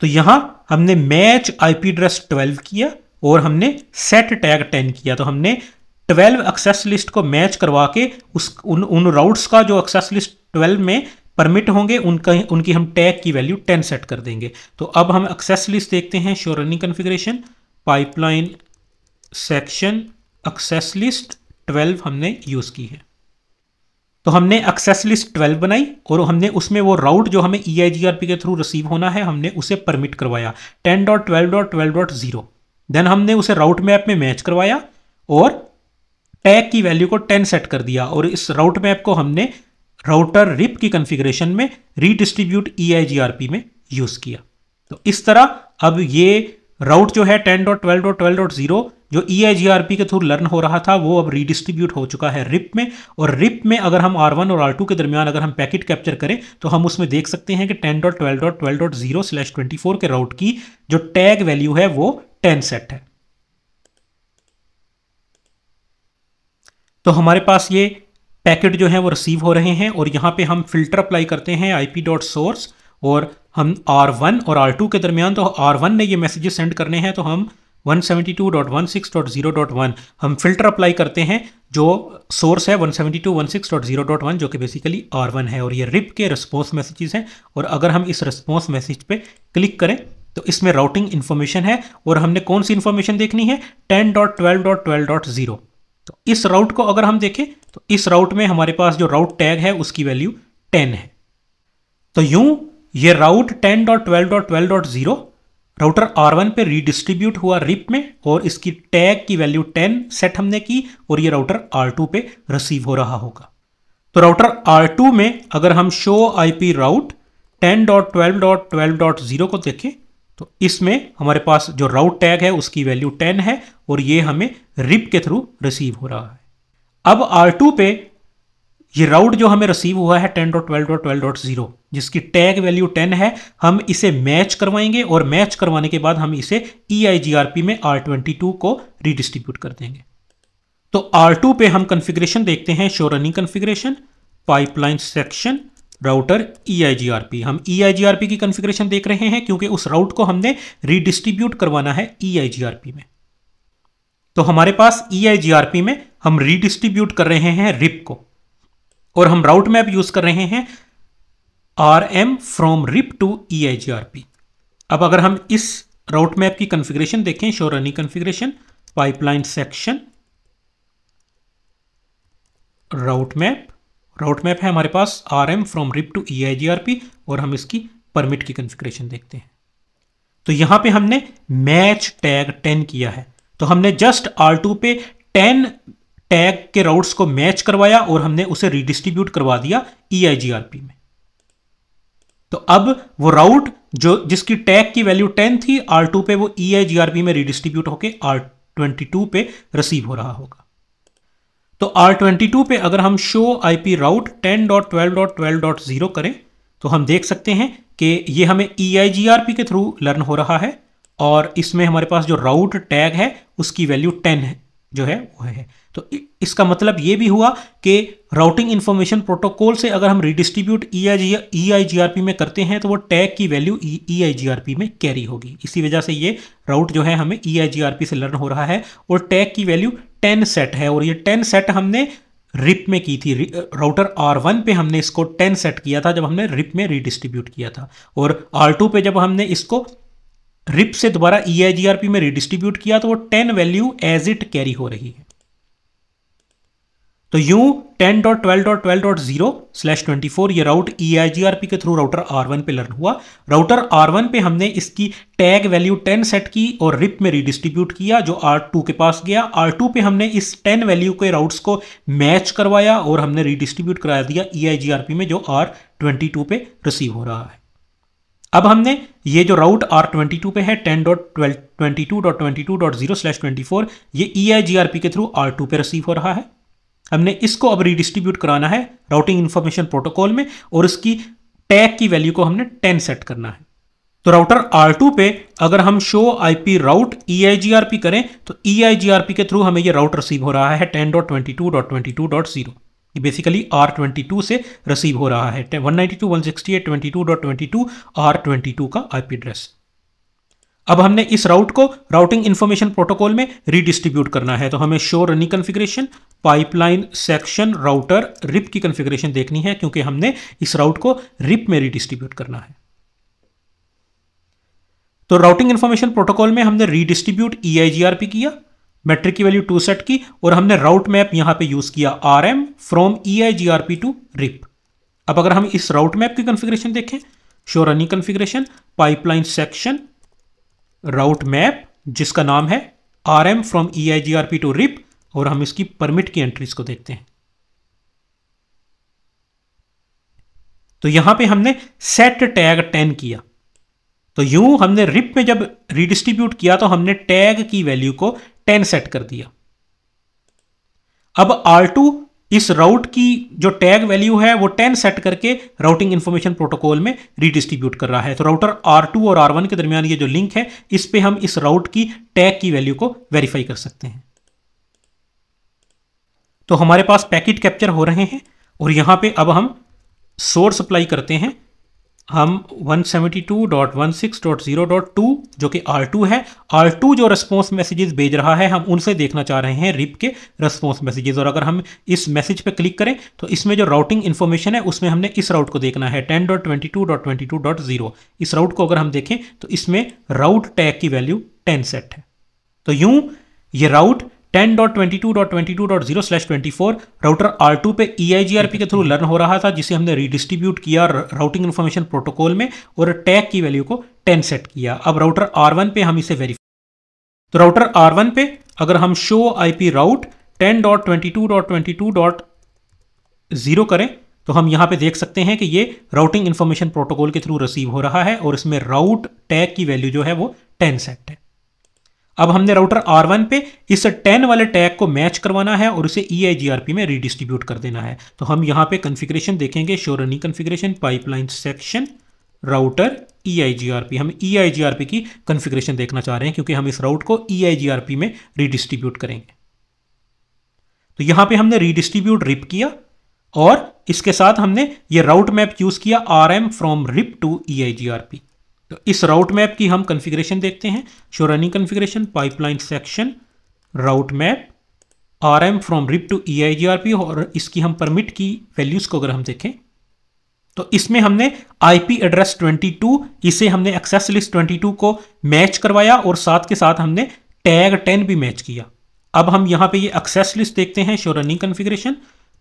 S1: तो यहां हमने मैच आईपी एड्रेस 12 किया और हमने सेट टैग 10 किया तो हमने 12 एक्सेस लिस्ट को मैच करवा के उस उन उन राउट्स का जो एक्सेस लिस्ट 12 में परमिट होंगे उनका उनकी हम टैग की वैल्यू 10 सेट कर देंगे तो अब हम एक्सेस लिस्ट देखते हैं show running configuration pipeline section access list 12 हमने यूज़ की है तो हमने एक्सेस लिस्ट ट्वेल्व बनाई और हमने उसमें वो राउट जो हमें ई e के थ्रू रिसीव होना है हमने उसे परमिट करवाया ten dot twelve dot twelve dot zero then हमने उसे राउट मैप में मैच करवाया और टैग की वैल्यू को टेन सेट कर दिया और इस राउट मैप को हमने राउटर रिप की कन्फिग्रेशन में रीडिस्ट्रीब्यूट ई e में यूज़ किया तो इस तरह अब ये राउट जो है ten dot twelve dot twelve dot zero जो ई e के थ्रू लर्न हो रहा था वो अब रीडिस्ट्रीब्यूट हो चुका है रिप में और रिप में अगर हम आर वन और आर टू के दरमियान अगर हम पैकेट कैप्चर करें तो हम उसमें देख सकते हैं कि ten dot twelve dot twelve dot zero slash twenty four के राउट की जो टैग वैल्यू है वो टेन सेट है तो हमारे पास ये पैकेट जो है वो रिसीव हो रहे हैं और यहाँ पे हम फिल्टर अप्लाई करते हैं आई डॉट सोर्स और हम आर वन और आर टू के दरमियान तो आर वन ने ये मैसेजेस सेंड करने हैं तो हम 172.16.0.1 हम फिल्टर अप्लाई करते हैं जो सोर्स है 172.16.0.1 जो कि बेसिकली R1 है और ये रिप के रिस्पॉन्स मैसेजेस हैं और अगर हम इस रिस्पॉन्स मैसेज पे क्लिक करें तो इसमें राउटिंग इन्फॉर्मेशन है और हमने कौन सी इन्फॉर्मेशन देखनी है 10.12.12.0 तो इस राउट को अगर हम देखें तो इस राउट में हमारे पास जो राउट टैग है उसकी वैल्यू टेन है तो यूं ये राउट जीरो राउटर R1 पे रीडिस्ट्रीब्यूट हुआ रिप में और इसकी टैग की वैल्यू 10 सेट हमने की और ये राउटर R2 पे रिसीव हो रहा होगा तो राउटर R2 में अगर हम show I P route ten को देखें तो इसमें हमारे पास जो राउट टैग है उसकी वैल्यू 10 है और ये हमें रिप के थ्रू रिसीव हो रहा है अब R2 पे ये राउट जो हमें रिसीव हुआ है ten dot twelve dot twelve dot zero जिसकी टैग वैल्यू टेन है हम इसे मैच करवाएंगे और मैच करवाने के बाद हम इसे E I ji are P में आर ट्वेंटी टू को रिडिस्ट्रीब्यूट कर देंगे तो आर टू पे हम कन्फिग्रेशन देखते हैं show running configuration pipeline section router E I ji are P हम E I ji are P की कन्फिग्रेशन देख रहे हैं क्योंकि उस राउट को हमने रिडिस्ट्रीब्यूट करवाना है ई आई जी आर पी में तो हमारे पास E I ji are P में हम रिडिस्ट्रीब्यूट कर रहे हैं रिप को और हम राउट मैप यूज कर रहे हैं R M from RIP to E I ji are P अब अगर हम इस राउट मैप की कॉन्फ़िगरेशन देखें show running configuration pipeline section route map route map है हमारे पास R M from RIP to E I ji are P और हम इसकी परमिट की कॉन्फ़िगरेशन देखते हैं तो यहां पे हमने मैच टैग टेन किया है तो हमने जस्ट आर टू पे टेन टैग के राउट्स को मैच करवाया और हमने उसे रिडिस्ट्रीब्यूट करवा दिया ई e में तो अब वो राउट जो जिसकी टैग की वैल्यू 10 थी R2 पे वो ई e में रिडिस्ट्रीब्यूट होके R22 पे रिसीव हो रहा होगा तो R22 पे अगर हम शो पी राउट जीरो करें तो हम देख सकते हैं कि ये हमें ई e के थ्रू लर्न हो रहा है और इसमें हमारे पास जो राउट टैग है उसकी वैल्यू 10 है जो है वो है तो इसका मतलब ये भी हुआ कि राउटिंग इन्फॉर्मेशन प्रोटोकॉल से अगर हम redistribute E I ji are P में करते हैं तो वो टैग की value E I ji are P में कैरी होगी इसी वजह से ये राउट जो है हमें E I ji are P से लर्न हो रहा है और टैग की वैल्यू टेन सेट है और ये टेन सेट हमने रिप में की थी राउटर आर वन पे हमने इसको टेन सेट किया था जब हमने रिप में रिडिस्ट्रीब्यूट किया था और आर टू पे जब हमने इसको रिप से दोबारा E I ji are P में रिडिस्ट्रीब्यूट किया तो वो ten value as it carry हो रही है तो यूं ten dot twelve dot twelve dot zero slash twenty four ये राउट ई आई जी आर पी के थ्रू राउटर आर वन पे लर्न हुआ राउटर आर वन पे हमने इसकी टैग वैल्यू टेन सेट की और रिप में रिडिस्ट्रीब्यूट किया जो आर टू के पास गया आर टू पे हमने इस टेन वैल्यू के राउट्स को मैच करवाया और हमने रिडिस्ट्रीब्यूट करा दिया ई आई जी आर पी में जो आर ट्वेंटी टू पे रिसीव हो रहा है अब हमने ये जो राउट आर ट्वेंटी टू पे है ten dot twelve twenty two dot twenty two dot zero slash twenty four ये ई आई जी आर पी के थ्रू आर टू पे रिसीव हो रहा है हमने इसको अब रिडिस्ट्रीब्यूट कराना है राउटिंग इन्फॉर्मेशन प्रोटोकॉल में और इसकी टैग की वैल्यू को हमने टेन सेट करना है तो राउटर R2 पे अगर हम शो आई पी राउट ई करें तो ई e के थ्रू हमें ये राउट रिसीव हो रहा है ten dot dot twenty two zero ये बेसिकली R22 से रिसीव हो रहा है 192, R22 का एड्रेस अब हमने इस राउट को राउटिंग इन्फॉर्मेशन प्रोटोकॉल में रिडिस्ट्रीब्यूट करना है तो हमें show running configuration pipeline section router RIP की कॉन्फ़िगरेशन देखनी है क्योंकि हमने इस राउट को रिप में रिडिस्ट्रीब्यूट करना है तो राउटिंग इन्फॉर्मेशन प्रोटोकॉल में हमने रिडिस्ट्रीब्यूट ई e किया मैट्रिक की वैल्यू टू सेट की और हमने राउट मैप यहां पे यूज किया R M from E I G to RIP अब अगर हम इस राउट मैप की कॉन्फ़िगरेशन देखें show running configuration pipeline section route map जिसका नाम है R M from E I G to RIP और हम इसकी परमिट की एंट्रीज को देखते हैं तो यहां पे हमने सेट टैग टेन किया तो यूं हमने रिप में जब रिडिस्ट्रीब्यूट किया तो हमने टैग की वैल्यू को टेन सेट कर दिया अब आर टू इस राउट की जो टैग वैल्यू है वो 10 सेट करके राउटिंग इन्फॉर्मेशन प्रोटोकॉल में रिडिस्ट्रीब्यूट कर रहा है तो राउटर R2 और R1 के दरमियान ये जो लिंक है इस पे हम इस राउट की टैग की वैल्यू को वेरीफाई कर सकते हैं तो हमारे पास पैकेट कैप्चर हो रहे हैं और यहाँ पे अब हम सोर्स अप्लाई करते हैं हम 172.16.0.2 जो कि R2 है R2 जो रेस्पॉन्स मैसेजेस भेज रहा है हम उनसे देखना चाह रहे हैं रिप के रेस्पॉन्स मैसेजेस और अगर हम इस मैसेज पे क्लिक करें तो इसमें जो राउटिंग इन्फॉर्मेशन है उसमें हमने इस राउट को देखना है 10.22.22.0 इस राउट को अगर हम देखें तो इसमें राउट टैग की वैल्यू 10 सेट है तो यूं ये route ten dot twenty two dot twenty two dot zero twenty four router R two E I I ji R P के थ्रू लर्न हो रहा था जिसे हमने रीडिस्ट्रीब्यूट किया राउटिंग इन्फॉर्मेशन प्रोटोकॉल में और टैग की वैल्यू को टेन सेट किया अब राउटर आर वन पे हम इसे वेरीफाई तो राउटर आर वन पे अगर हम show I P route ten dot twenty two dot twenty two dot zero करें तो हम यहाँ पे देख सकते हैं कि ये राउटिंग इन्फॉर्मेशन प्रोटोकॉल के थ्रू रिसीव हो रहा है और इसमें राउट टैग की वैल्यू जो है वो टेन सेट है अब हमने राउटर R1 पे इस 10 वाले टैग को मैच करवाना है और उसे ई e में रिडिस्ट्रीब्यूट कर देना है तो हम यहाँ पे कॉन्फ़िगरेशन देखेंगे show running configuration pipeline section router EIGRP हम EIGRP की कॉन्फ़िगरेशन देखना चाह रहे हैं क्योंकि हम इस राउट को ई e में रिडिस्ट्रीब्यूट करेंगे तो यहाँ पर हमने रीडिस्ट्रीब्यूट रिप किया और इसके साथ हमने ये राउट मैप यूज़ किया R M from RIP to E I ji are P तो इस राउट मैप की हम कॉन्फ़िगरेशन देखते हैं show running configuration pipeline section route map R M from RIP to E I ji are P और इसकी हम परमिट की वैल्यूज़ को अगर हम देखें तो इसमें हमने आईपी एड्रेस 22 इसे हमने एक्सेस लिस्ट 22 को मैच करवाया और साथ के साथ हमने टैग 10 भी मैच किया अब हम यहाँ पे ये एक्सेस लिस्ट देखते हैं show running configuration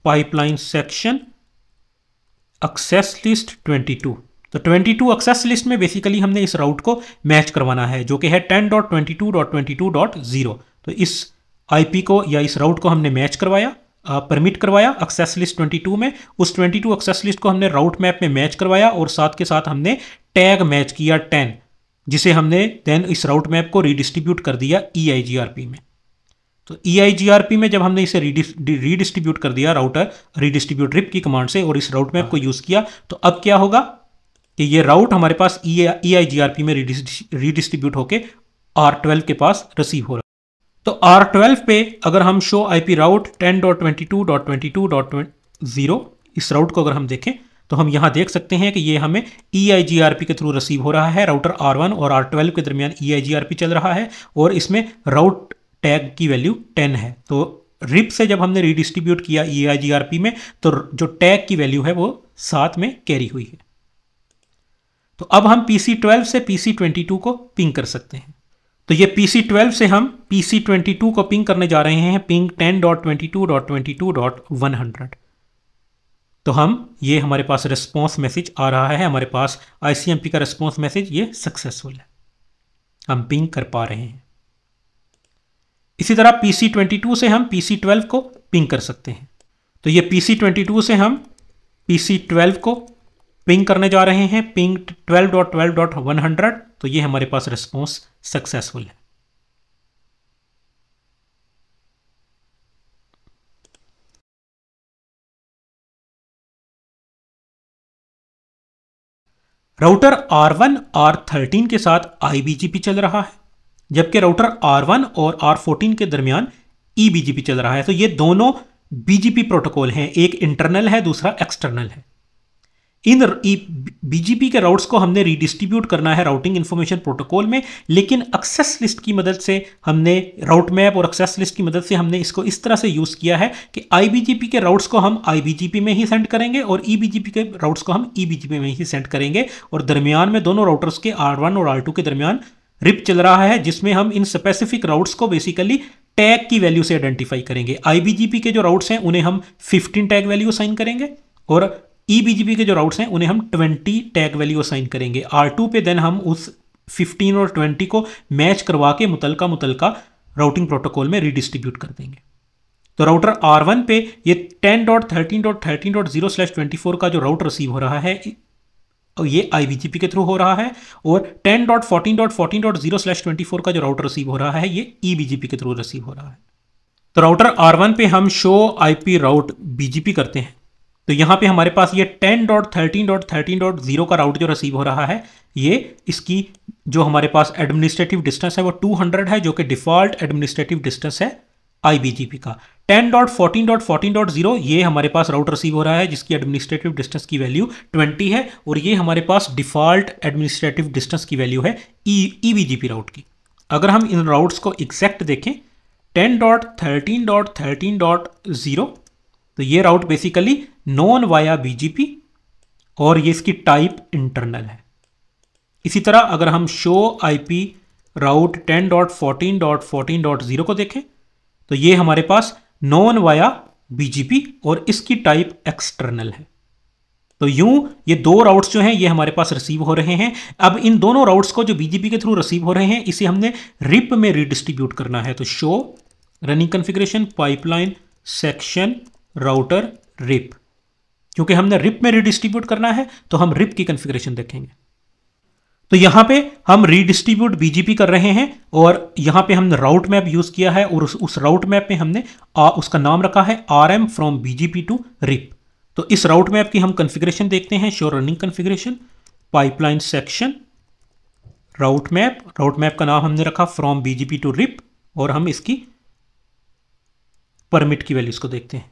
S1: pipeline section access list two तो 22 एक्सेस लिस्ट में बेसिकली हमने इस राउट को मैच करवाना है जो कि है 10.22.22.0 तो इस आईपी को या इस राउट को हमने मैच करवाया परमिट करवाया एक्सेस लिस्ट 22 में उस 22 एक्सेस लिस्ट को हमने राउट मैप में मैच करवाया और साथ के साथ हमने टैग मैच किया 10 जिसे हमने देन इस राउट मैप को रिडिस्ट्रीब्यूट कर दिया ई e में तो ई e में जब हमने इसे रीडिस्ट्रीब्यूट कर दिया राउटर रीडिस्ट्रीब्यूट रिप की कमांड से और इस राउट हाँ। मैप को यूज़ किया तो अब क्या होगा कि ये राउट हमारे पास E I ji are P में रिडिस्ट्रीब्यूट होकर आर ट्वेल्व के पास रिसीव हो रहा है तो आर ट्वेल्व पे अगर हम show I P route ten dot twenty two dot twenty two dot zero इस राउट को अगर हम देखें तो हम यहां देख सकते हैं कि ये हमें ई आई जी आर पी के थ्रू रिसीव हो रहा है राउटर आर वन और आर ट्वेल्व के दरमियान ई आई जी आर पी चल रहा है और इसमें राउट टैग की वैल्यू टेन है तो रिप से जब हमने रिडिस्ट्रीब्यूट किया ई आई जी आर पी में तो जो टैग की वैल्यू है वो साथ में कैरी हुई है तो अब हम PC12 से PC22 को पिंग कर सकते हैं तो ये PC12 से हम PC22 को पिंग करने जा रहे हैं पिंग 10.22.22.100 तो हम ये हमारे पास रिस्पॉन्स मैसेज आ रहा है हमारे पास ICMP का रिस्पॉन्स मैसेज ये सक्सेसफुल है हम पिंग कर पा रहे हैं इसी तरह PC22 से हम PC12 को पिंग कर सकते हैं तो ये PC22 से हम PC12 को पिंग करने जा रहे हैं पिंग 12.12.100 तो ये हमारे पास रिस्पॉन्स सक्सेसफुल है राउटर R1 R13 के साथ IBGP चल रहा है जबकि राउटर R1 और R14 के दरमियान EBGP चल रहा है तो ये दोनों BGP प्रोटोकॉल हैं एक इंटरनल है दूसरा एक्सटर्नल है इन बीजीपी के राउट्स को हमने रिडिस्ट्रीब्यूट करना है राउटिंग इन्फॉर्मेशन प्रोटोकॉल में लेकिन एक्सेस लिस्ट की मदद से हमने राउट मैप और एक्सेस लिस्ट की मदद से हमने इसको इस तरह से यूज़ किया है कि आईबीजीपी के राउट्स को हम आईबीजीपी में ही सेंड करेंगे और ईबीजीपी e के राउट्स को हम ईबीजीपी e में ही सेंड करेंगे और दरमियान में दोनों राउटर्स के आर और आर के दरमियान रिप चल रहा है जिसमें हम इन स्पेसिफिक राउट्स को बेसिकली टैग की वैल्यू से आइडेंटिफाई करेंगे आईबीजीपी के जो राउट्स हैं उन्हें हम फिफ्टीन टैग वैल्यू साइन करेंगे और ई e के जो राउट्स हैं उन्हें हम ट्वेंटी टैग वैल्यू असाइन करेंगे आर टू पे देन हम उस फिफ्टीन और ट्वेंटी को मैच करवा के मुतलका मुतलका राउटिंग प्रोटोकॉल में रिडिस्ट्रीब्यूट कर देंगे तो राउटर आर वन पे ये ten dot thirteen dot thirteen dot zero slash twenty four का जो राउट रिसीव हो रहा है ये आई e के थ्रू हो रहा है और ten dot fourteen dot fourteen dot zero slash twenty four का जो राउट रिसीव हो रहा है ये ई के थ्रू रिसीव हो रहा है तो राउटर आर वन पे हम show I P route BGP करते हैं तो यहाँ पे हमारे पास ये ten dot thirteen dot thirteen dot zero का राउट जो रिसीव हो रहा है ये इसकी जो हमारे पास एडमिनिस्ट्रेटिव डिस्टेंस है वो टू हंड्रेड है जो कि डिफॉल्ट एडमिनिस्ट्रेटिव डिस्टेंस है पी का ten dot fourteen dot fourteen dot zero ये हमारे पास राउट रिसीव हो रहा है जिसकी एडमिनिस्ट्रेटिव डिस्टेंस की वैल्यू ट्वेंटी है और ये हमारे पास डिफॉल्ट एडमिनिस्ट्रेटिव डिस्टेंस की वैल्यू है ई पी राउट की अगर हम इन राउट्स को एग्जैक्ट देखें ten dot thirteen dot thirteen dot zero तो ये route basically non via BGP और ये इसकी टाइप इंटरनल है इसी तरह अगर हम शो आईपी राउट 10.14.14.0 को देखें तो ये हमारे पास नॉन वाया बीजीपी और इसकी टाइप एक्सटर्नल है तो यूं ये दो राउट्स जो हैं ये हमारे पास रिसीव हो रहे हैं अब इन दोनों राउट्स को जो बीजीपी के थ्रू रिसीव हो रहे हैं इसे हमने रिप में रिडिस्ट्रीब्यूट करना है तो show running configuration pipeline section router RIP क्योंकि हमने रिप में रिडिस्ट्रीब्यूट करना है तो हम रिप की कन्फिग्रेशन देखेंगे तो यहां पे हम रिडिस्ट्रीब्यूट बीजीपी कर रहे हैं और यहां पे हमने राउट मैप यूज़ किया है और उस, उस राउट मैप में हमने आ, उसका नाम रखा है R M from BGP to RIP तो इस राउट मैप की हम कंफिग्रेशन देखते हैं show running configuration pipeline section route map route map का नाम हमने रखा फ्रॉम बीजीपी टू रिप और हम इसकी परमिट की वैल्यूज़ को देखते हैं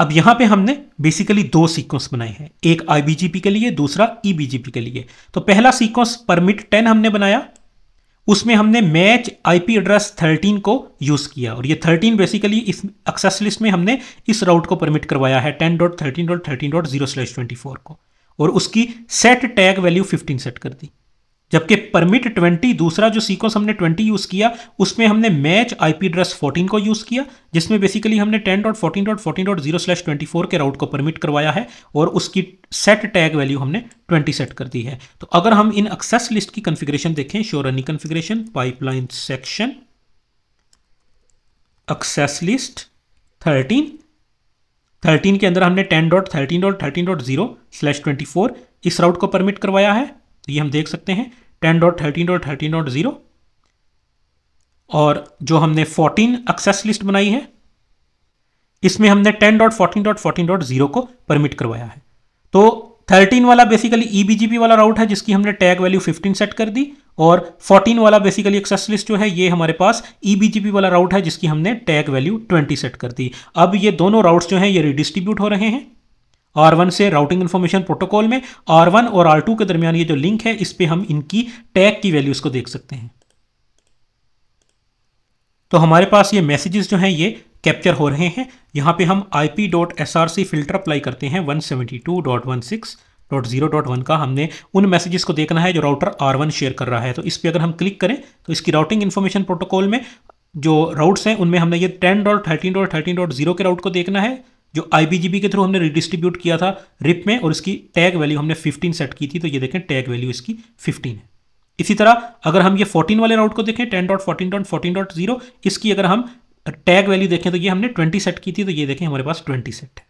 S1: अब यहां पे हमने बेसिकली दो सीक्वेंस बनाए हैं एक आईबीजीपी के लिए दूसरा ईबीजीपी e के लिए तो पहला सीक्वेंस परमिट टेन हमने बनाया उसमें हमने मैच आईपी एड्रेस 13 को यूज़ किया और ये 13 बेसिकली इस एक्सेस लिस्ट में हमने इस राउट को परमिट करवाया है 10.13.13.0/24 को और उसकी सेट टैग वैल्यू 15 सेट कर दी जबकि परमिट 20 दूसरा जो सीक्वेंस हमने 20 यूज़ किया उसमें हमने मैच आईपी एड्रेस ड्रेस 14 को यूज़ किया जिसमें बेसिकली हमने ten dot fourteen dot fourteen dot zero slash twenty four के राउट को परमिट करवाया है और उसकी सेट टैग वैल्यू हमने 20 सेट कर दी है तो अगर हम इन एक्सेस लिस्ट की कन्फिग्रेशन देखें show running configuration pipeline section access list thirteen thirteen के अंदर हमने ten dot thirteen dot thirteen dot zero slash twenty four इस राउट को परमिट करवाया है तो ये हम देख सकते हैं ten dot thirteen dot thirteen dot zero और जो हमने फोर्टीन एक्सेस लिस्ट बनाई है इसमें हमने ten dot fourteen dot fourteen dot zero को परमिट करवाया है तो थर्टीन वाला बेसिकली ई e वाला राउट है जिसकी हमने टैग वैल्यू फिफ्टीन सेट कर दी और फोर्टीन वाला बेसिकली एक्सेस लिस्ट जो है ये हमारे पास ई e वाला राउट है जिसकी हमने टैग वैल्यू ट्वेंटी सेट कर दी अब ये दोनों राउट्स जो हैं ये रिडिस्ट्रीब्यूट हो रहे हैं आर वन से राउटिंग इन्फॉर्मेशन प्रोटोकॉल में आर वन और आर टू के दरमियान ये जो लिंक है इस पर हम इनकी टैग की वैल्यूज़ को देख सकते हैं तो हमारे पास ये मैसेजेस जो हैं ये कैप्चर हो रहे हैं यहाँ पे हम I P dot S R C filter apply करते हैं one seventy two dot one six dot zero dot one का हमने उन मैसेजेस को देखना है जो राउटर आर वन शेयर कर रहा है तो इस पर अगर हम क्लिक करें तो इसकी राउटिंग इन्फॉर्मेशन प्रोटोकॉल में जो राउट्स हैं उनमें हमने ये ten dot thirteen dot thirteen dot zero के राउट को देखना है जो आई के थ्रू हमने रिडिस्ट्रीब्यूट किया था रिप में और इसकी टैग वैल्यू हमने 15 सेट की थी तो ये देखें टैग वैल्यू इसकी 15 है इसी तरह अगर हम ये 14 वाले राउट को देखें जीरो इसकी अगर हम टैग वैल्यू देखें तो ये हमने 20 सेट की थी तो ये देखें हमारे पास 20 सेट है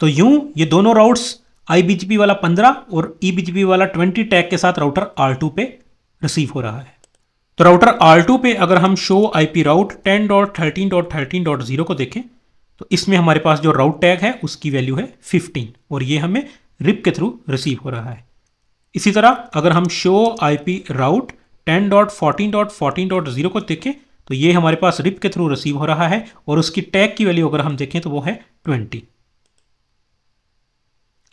S1: तो यूं ये दोनों राउट्स आई वाला पंद्रह और ई e वाला ट्वेंटी टैग के साथ राउटर आर पे रिसीव हो रहा है तो राउटर आर पे अगर हम शो आई राउट टेन को देखें तो इसमें हमारे पास जो राउट टैग है उसकी वैल्यू है 15 और ये हमें रिप के थ्रू रिसीव हो रहा है इसी तरह अगर हम शो आईपी राउट 10.14.14.0 को देखें तो ये हमारे पास रिप के थ्रू रिसीव हो रहा है और उसकी टैग की वैल्यू अगर हम देखें तो वो है 20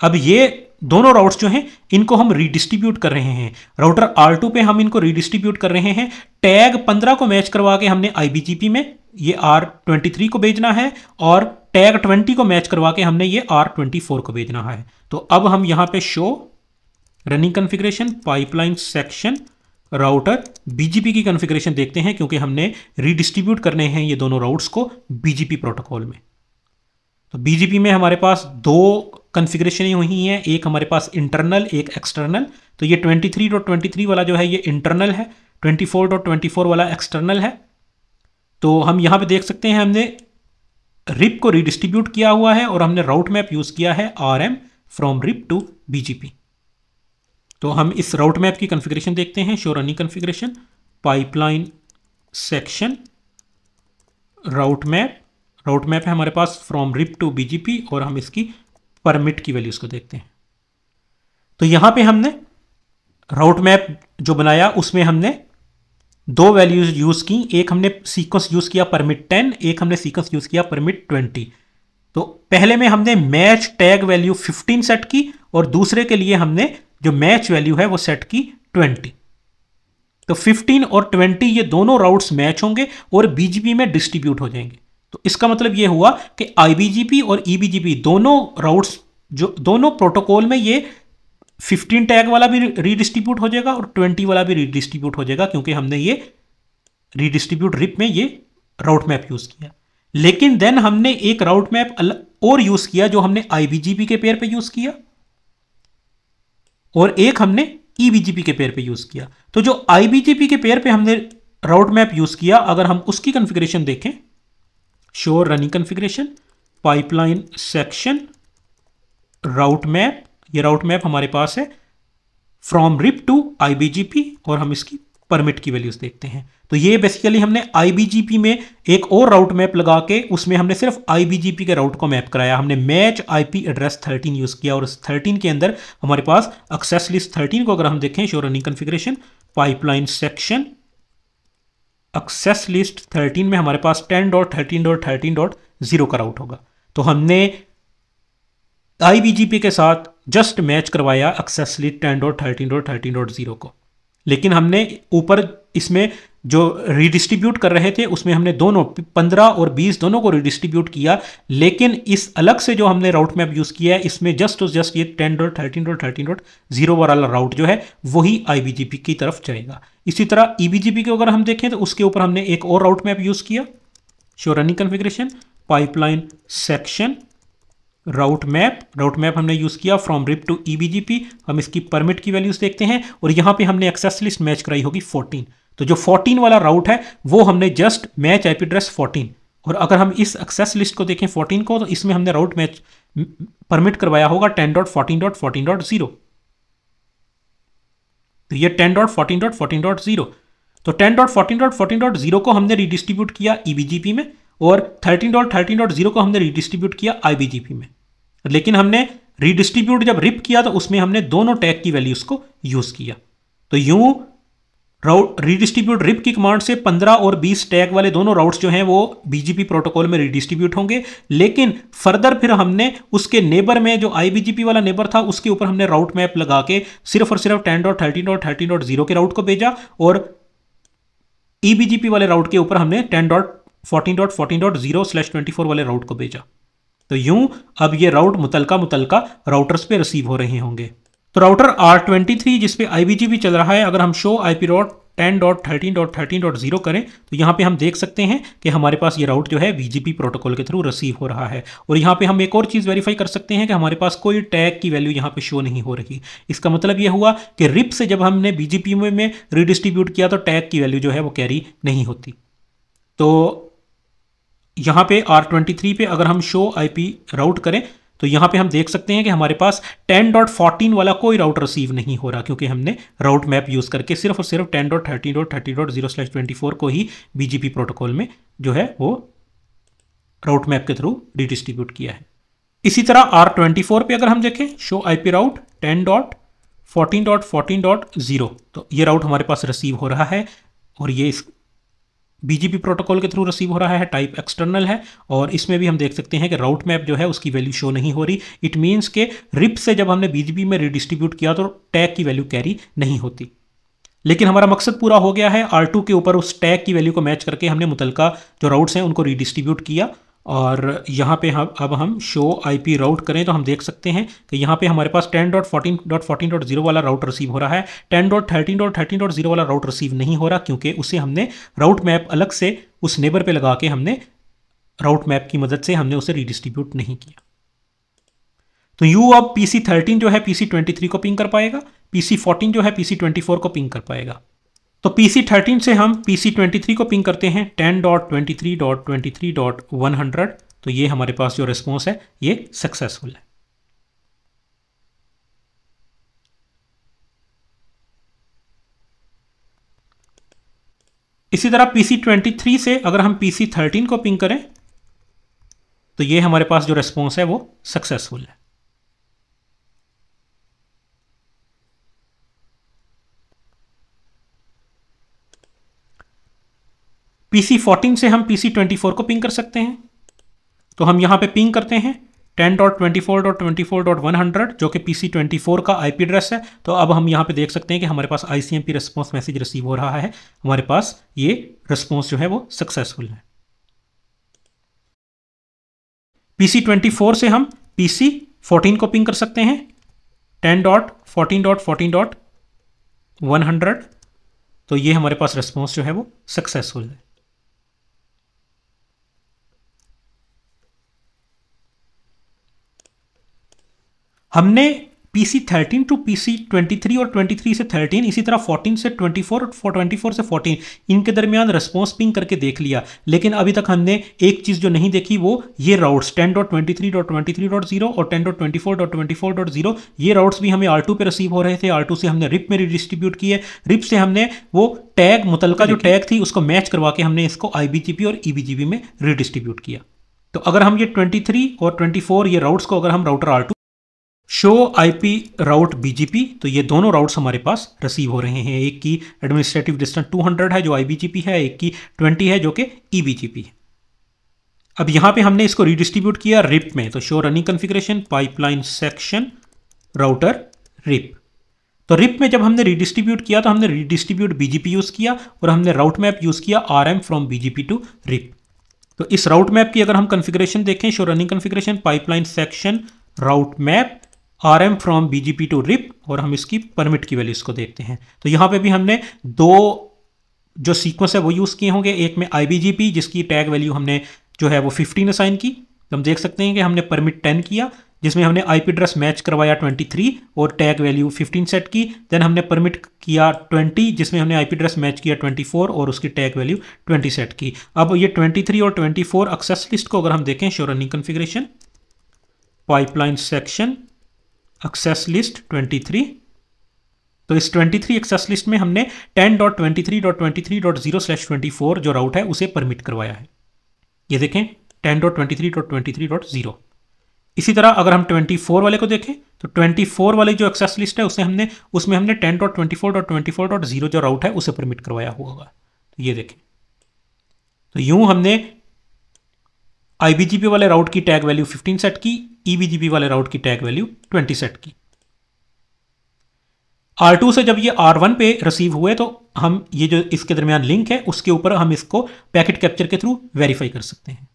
S1: अब ये दोनों राउट्स जो हैं इनको हम रिडिस्ट्रीब्यूट कर रहे हैं राउटर टू पे हम इनको रिडिस्ट्रीब्यूट कर रहे हैं टैग 15 को मैच करवा के हमने IBGP में ये आर ट्वेंटी थ्री को भेजना है और टैग ट्वेंटी को मैच करवा के हमने ये आर ट्वेंटी फोर को भेजना है तो अब हम यहाँ पे show running configuration pipeline section router BGP की कॉन्फ़िगरेशन देखते हैं क्योंकि हमने रिडिस्ट्रीब्यूट करने हैं ये दोनों राउट्स को बीजीपी प्रोटोकॉल में तो बीजीपी में हमारे पास दो कन्फिग्रेशन हुई हैं एक हमारे पास इंटरनल एक एक्सटर्नल तो ये ट्वेंटी थ्री वाला जो है ये इंटरनल है ट्वेंटी फोर वाला एक्सटर्नल है तो हम यहाँ पे देख सकते हैं हमने रिप को रिडिस्ट्रीब्यूट किया हुआ है और हमने राउट मैप यूज़ किया है R M from RIP to BGP तो हम इस राउट मैप की कॉन्फ़िगरेशन देखते हैं show running configuration pipeline section route map route map है हमारे पास फ्रॉम रिप टू बीजीपी और हम इसकी परमिट की वैल्यूज़ को देखते हैं तो यहाँ पर हमने राउट मैप जो बनाया उसमें हमने दो वैल्यूज यूज़ की एक हमने सीक्वेंस यूज़ किया परमिट टेन एक हमने सीक्वेंस यूज़ किया परमिट ट्वेंटी तो पहले में हमने match tag value fifteen set की और दूसरे के लिए हमने जो मैच वैल्यू है वो सेट की ट्वेंटी तो 15 और 20 ये दोनों राउट्स मैच होंगे और बीजीपी में डिस्ट्रीब्यूट हो जाएंगे तो इसका मतलब ये हुआ कि आईबीजीपी और ईबीजीपी e दोनों राउट्स जो दोनों प्रोटोकॉल में ये फिफ्टीन टैग वाला भी रीडिस्ट्रीब्यूट हो जाएगा और ट्वेंटी वाला भी रीडिस्ट्रीब्यूट हो जाएगा क्योंकि हमने ये रीडिस्ट्रीब्यूट रिप में ये राउट मैप यूज़ किया लेकिन देन हमने एक राउट मैप और यूज़ किया जो हमने आईबीजीपी के पेयर पे यूज़ किया और एक हमने ईबीजीपी e के पेयर पे यूज़ किया तो जो आईबीजीपी के पेयर पे हमने राउट मैप यूज़ किया अगर हम उसकी कन्फिग्रेशन देखें show running configuration pipeline section route map ये राउट मैप हमारे पास है फ्रॉम रिप टू आईबीजीपी और हम इसकी परमिट की वैल्यूज देखते हैं तो ये बेसिकली हमने IBGP में एक और राउट मैप लगा के उसमें हमने सिर्फ IBGP के राउट को मैप कराया हमने मैच आईपी एड्रेस 13 यूज़ किया और उस 13 के अंदर हमारे पास एक्सेस लिस्ट 13 को अगर हम देखें show running configuration pipeline section access list 13 में हमारे पास 10.13.13.0 का राउट होगा तो हमने IBGP के साथ जस्ट मैच करवाया exactly ten dot thirteen dot thirteen dot zero को लेकिन हमने ऊपर इसमें जो रिडिस्ट्रीब्यूट कर रहे थे उसमें हमने दोनों पंद्रह और बीस दोनों को रिडिस्ट्रीब्यूट किया लेकिन इस अलग से जो हमने राउट मैप यूज़ किया है इसमें जस्ट और जस्ट ये ten dot thirteen dot thirteen dot zero वाला राउट जो है वही आईबीजीपी की तरफ जाएगा इसी तरह ईबीजीपी e को अगर हम देखें तो उसके ऊपर हमने एक और राउट मैप यूज़ किया show running configuration pipeline section route map route map हमने यूज़ किया फ्रॉम रिप टू ई हम इसकी परमिट की वैल्यूज़ देखते हैं और यहाँ पे हमने एक्सेस लिस्ट मैच कराई होगी 14 तो जो 14 वाला राउट है वो हमने जस्ट मैच आईपी एड्रेस 14 और अगर हम इस एक्सेस लिस्ट को देखें 14 को तो इसमें हमने राउट मैच परमिट करवाया होगा ten dot fourteen dot fourteen dot zero तो ये ten dot fourteen dot fourteen dot zero तो ten dot fourteen dot fourteen dot zero को हमने रिडिस्ट्रीब्यूट किया ई में और thirteen dot thirteen dot zero को हमने रिडिस्ट्रीब्यूट किया आई में लेकिन हमने रिडिस्ट्रीब्यूट जब रिप किया तो उसमें हमने दोनों टैग की वैल्यूज को यूज किया तो यूं रिडिस्ट्रीब्यूट रिप की कमांड से 15 और 20 टैग वाले दोनों राउट्स जो हैं वो बीजीपी प्रोटोकॉल में रिडिस्ट्रीब्यूट होंगे लेकिन फर्दर फिर हमने उसके नेबर में जो आईबीजीपी वाला नेबर था उसके ऊपर हमने राउट मैप लगा के सिर्फ और सिर्फ ten dot thirteen dot thirteen dot zero के राउट को भेजा और ईबीजीपी e वाले राउट के ऊपर हमने ten dot fourteen dot fourteen dot zero slash twenty four वाले राउट को भेजा तो यूं अब ये राउट मुतलका मुतलका राउटर्स पे रिसीव हो रहे होंगे तो राउटर आर ट्वेंटी थ्री जिसपे आई बी जी भी चल रहा है अगर हम show I P dot ten dot thirteen dot thirteen dot zero करें तो यहाँ पे हम देख सकते हैं कि हमारे पास ये राउट जो है वी प्रोटोकॉल के थ्रू रिसीव हो रहा है और यहाँ पे हम एक और चीज़ वेरीफाई कर सकते हैं कि हमारे पास कोई टैग की वैल्यू यहाँ पे शो नहीं हो रही इसका मतलब ये हुआ कि रिप से जब हमने बी में, में रिडिस्ट्रीब्यूट किया तो टैग की वैल्यू जो है वो कैरी नहीं होती तो यहाँ पे R23 पे अगर हम शो आई पी राउट करें तो यहाँ पे हम देख सकते हैं कि हमारे पास 10.14 वाला कोई राउट रिसीव नहीं हो रहा क्योंकि हमने राउट मैप यूज़ करके सिर्फ और सिर्फ 10.13.30.0 24 ट्वेंटी को ही BGP प्रोटोकॉल में जो है वो राउट मैप के थ्रू रिडिस्ट्रीब्यूट किया है इसी तरह आर ट्वेंटी फोर अगर हम देखें show I P route ten dot fourteen dot fourteen dot zero तो ये राउट हमारे पास रिसीव हो रहा है और ये इस बीजीपी प्रोटोकॉल के थ्रू रिसीव हो रहा है टाइप एक्सटर्नल है और इसमें भी हम देख सकते हैं कि राउट मैप जो है उसकी वैल्यू शो नहीं हो रही इट मीन्स के रिप से जब हमने बीजीपी में रिडिस्ट्रीब्यूट किया तो टैग की वैल्यू कैरी नहीं होती लेकिन हमारा मकसद पूरा हो गया है आर के ऊपर उस टैग की वैल्यू को मैच करके हमने मुतलका जो राउट्स हैं उनको रिडिस्ट्रीब्यूट किया और यहाँ पे हम अब हम शो आईपी राउट करें तो हम देख सकते हैं कि यहाँ पे हमारे पास 10.14.14.0 वाला राउट रिसीव हो रहा है 10.13.13.0 वाला राउट रिसीव नहीं हो रहा क्योंकि उसे हमने राउट मैप अलग से उस नेबर पे लगा के हमने राउट मैप की मदद से हमने उसे रिडिस्ट्रीब्यूट नहीं किया तो यू अब पी सी थर्टीन जो है पी सी ट्वेंटी थ्री को पिंग कर पाएगा पी सी फोर्टीन जो है पी सी ट्वेंटी फोर को पिंग कर पाएगा तो PC13 थर्टीन से हम PC23 ट्वेंटी थ्री को पिंग करते हैं ten dot twenty three dot twenty three dot one hundred तो ये हमारे पास जो रिस्पॉन्स है ये सक्सेसफुल है इसी तरह PC23 ट्वेंटी थ्री से अगर हम PC13 थर्टीन को पिंग करें तो ये हमारे पास जो रिस्पॉन्स है वो सक्सेसफुल है PC14 फोर्टीन से हम पीसी ट्वेंटी फोर को पिंग कर सकते हैं तो हम यहाँ पे पिंग करते हैं ten dot twenty four dot twenty four dot one hundred जो कि PC24 ट्वेंटी फोर का आई एड्रेस है तो अब हम यहाँ पे देख सकते हैं कि हमारे पास ICMP C M P response message receive हो रहा है हमारे पास ये रिस्पॉन्स जो है वो सक्सेसफुल है पी सी ट्वेंटी फोर से हम PC14 फोर्टीन को पिंग कर सकते हैं ten dot fourteen dot fourteen dot one hundred तो ये हमारे पास रिस्पॉन्स जो है वो सक्सेसफुल है हमने P C thirteen to P C twenty three और ट्वेंटी थ्री से थर्टीन इसी तरह फोर्टीन से ट्वेंटी फोर और ट्वेंटी फोर से फोर्टीन इनके दरमियान रिस्पॉन्स पिंग करके देख लिया लेकिन अभी तक हमने एक चीज़ जो नहीं देखी वो ये routes ten dot twenty three dot twenty three dot zero और ten dot twenty four dot twenty four dot zero ये राउट्स भी हमें आर टू पर रिसीव हो रहे थे आर टू से हमने रिप में रिडिस्ट्रीब्यूट किए रिप से हमने वो टैग मुतल जो टैग थी उसको मैच करवा के हमने इसको आई बी जी पी और ई बी जी पी में रिडिस्ट्रीब्यूट किया तो अगर हम ये ट्वेंटी थ्री और ट्वेंटी फोर ये राउट्स को अगर हम router R two show IP route BGP तो ये दोनों राउट्स हमारे पास रिसीव हो रहे हैं एक की एडमिनिस्ट्रेटिव डिस्टेंस 200 है जो आईबीजीपी है एक की 20 है जो कि ईबीजीपी e है अब यहां पे हमने इसको रिडिस्ट्रीब्यूट किया रिप में तो show running configuration pipeline section router RIP तो रिप में जब हमने रिडिस्ट्रीब्यूट किया तो हमने रिडिस्ट्रीब्यूट बीजीपी यूज़ किया और हमने राउट मैप यूज़ किया R M from BGP to RIP तो इस राउट मैप की अगर हम कन्फिग्रेशन देखें show running configuration pipeline section route map R M from B G P to RIP और हम इसकी परमिट की वैल्यूज़ को देखते हैं तो यहाँ पे भी हमने दो जो सीक्वेंस है वो यूज़ किए होंगे एक में आई बी जी पी जिसकी टैग वैल्यू हमने जो है वो फिफ्टीन असाइन की तो हम देख सकते हैं कि हमने परमिट टेन किया जिसमें हमने आई पी एड्रेस मैच करवाया ट्वेंटी थ्री और टैग वैल्यू फिफ्टीन सेट की देन हमने परमिट किया ट्वेंटी जिसमें हमने आई पी एड्रेस मैच किया ट्वेंटी फोर और उसकी टैग वैल्यू ट्वेंटी सेट की अब ये ट्वेंटी थ्री और ट्वेंटी फोर एक्सेस लिस्ट को अगर हम देखें show running configuration pipeline section access list 23 तो इस 23 एक्सेस लिस्ट में हमने 10.23.23.0/24 जो राउट है उसे परमिट करवाया है ये देखें 10.23.23.0 इसी तरह अगर हम 24 वाले को देखें तो 24 वाले जो एक्सेस लिस्ट है उसे हमने उसमें हमने 10.24.24.0 जो राउट है उसे परमिट करवाया होगा तो ये देखें तो यूं हमने IBGP वाले राउट की टैग वैल्यू 15 सेट की ईबीजीपी e वाले राउट की टैग वैल्यू 20 सेट की R2 से जब ये R1 पे रिसीव हुए तो हम ये जो इसके दरमियान लिंक है उसके ऊपर हम इसको पैकेट कैप्चर के थ्रू वेरीफाई कर सकते हैं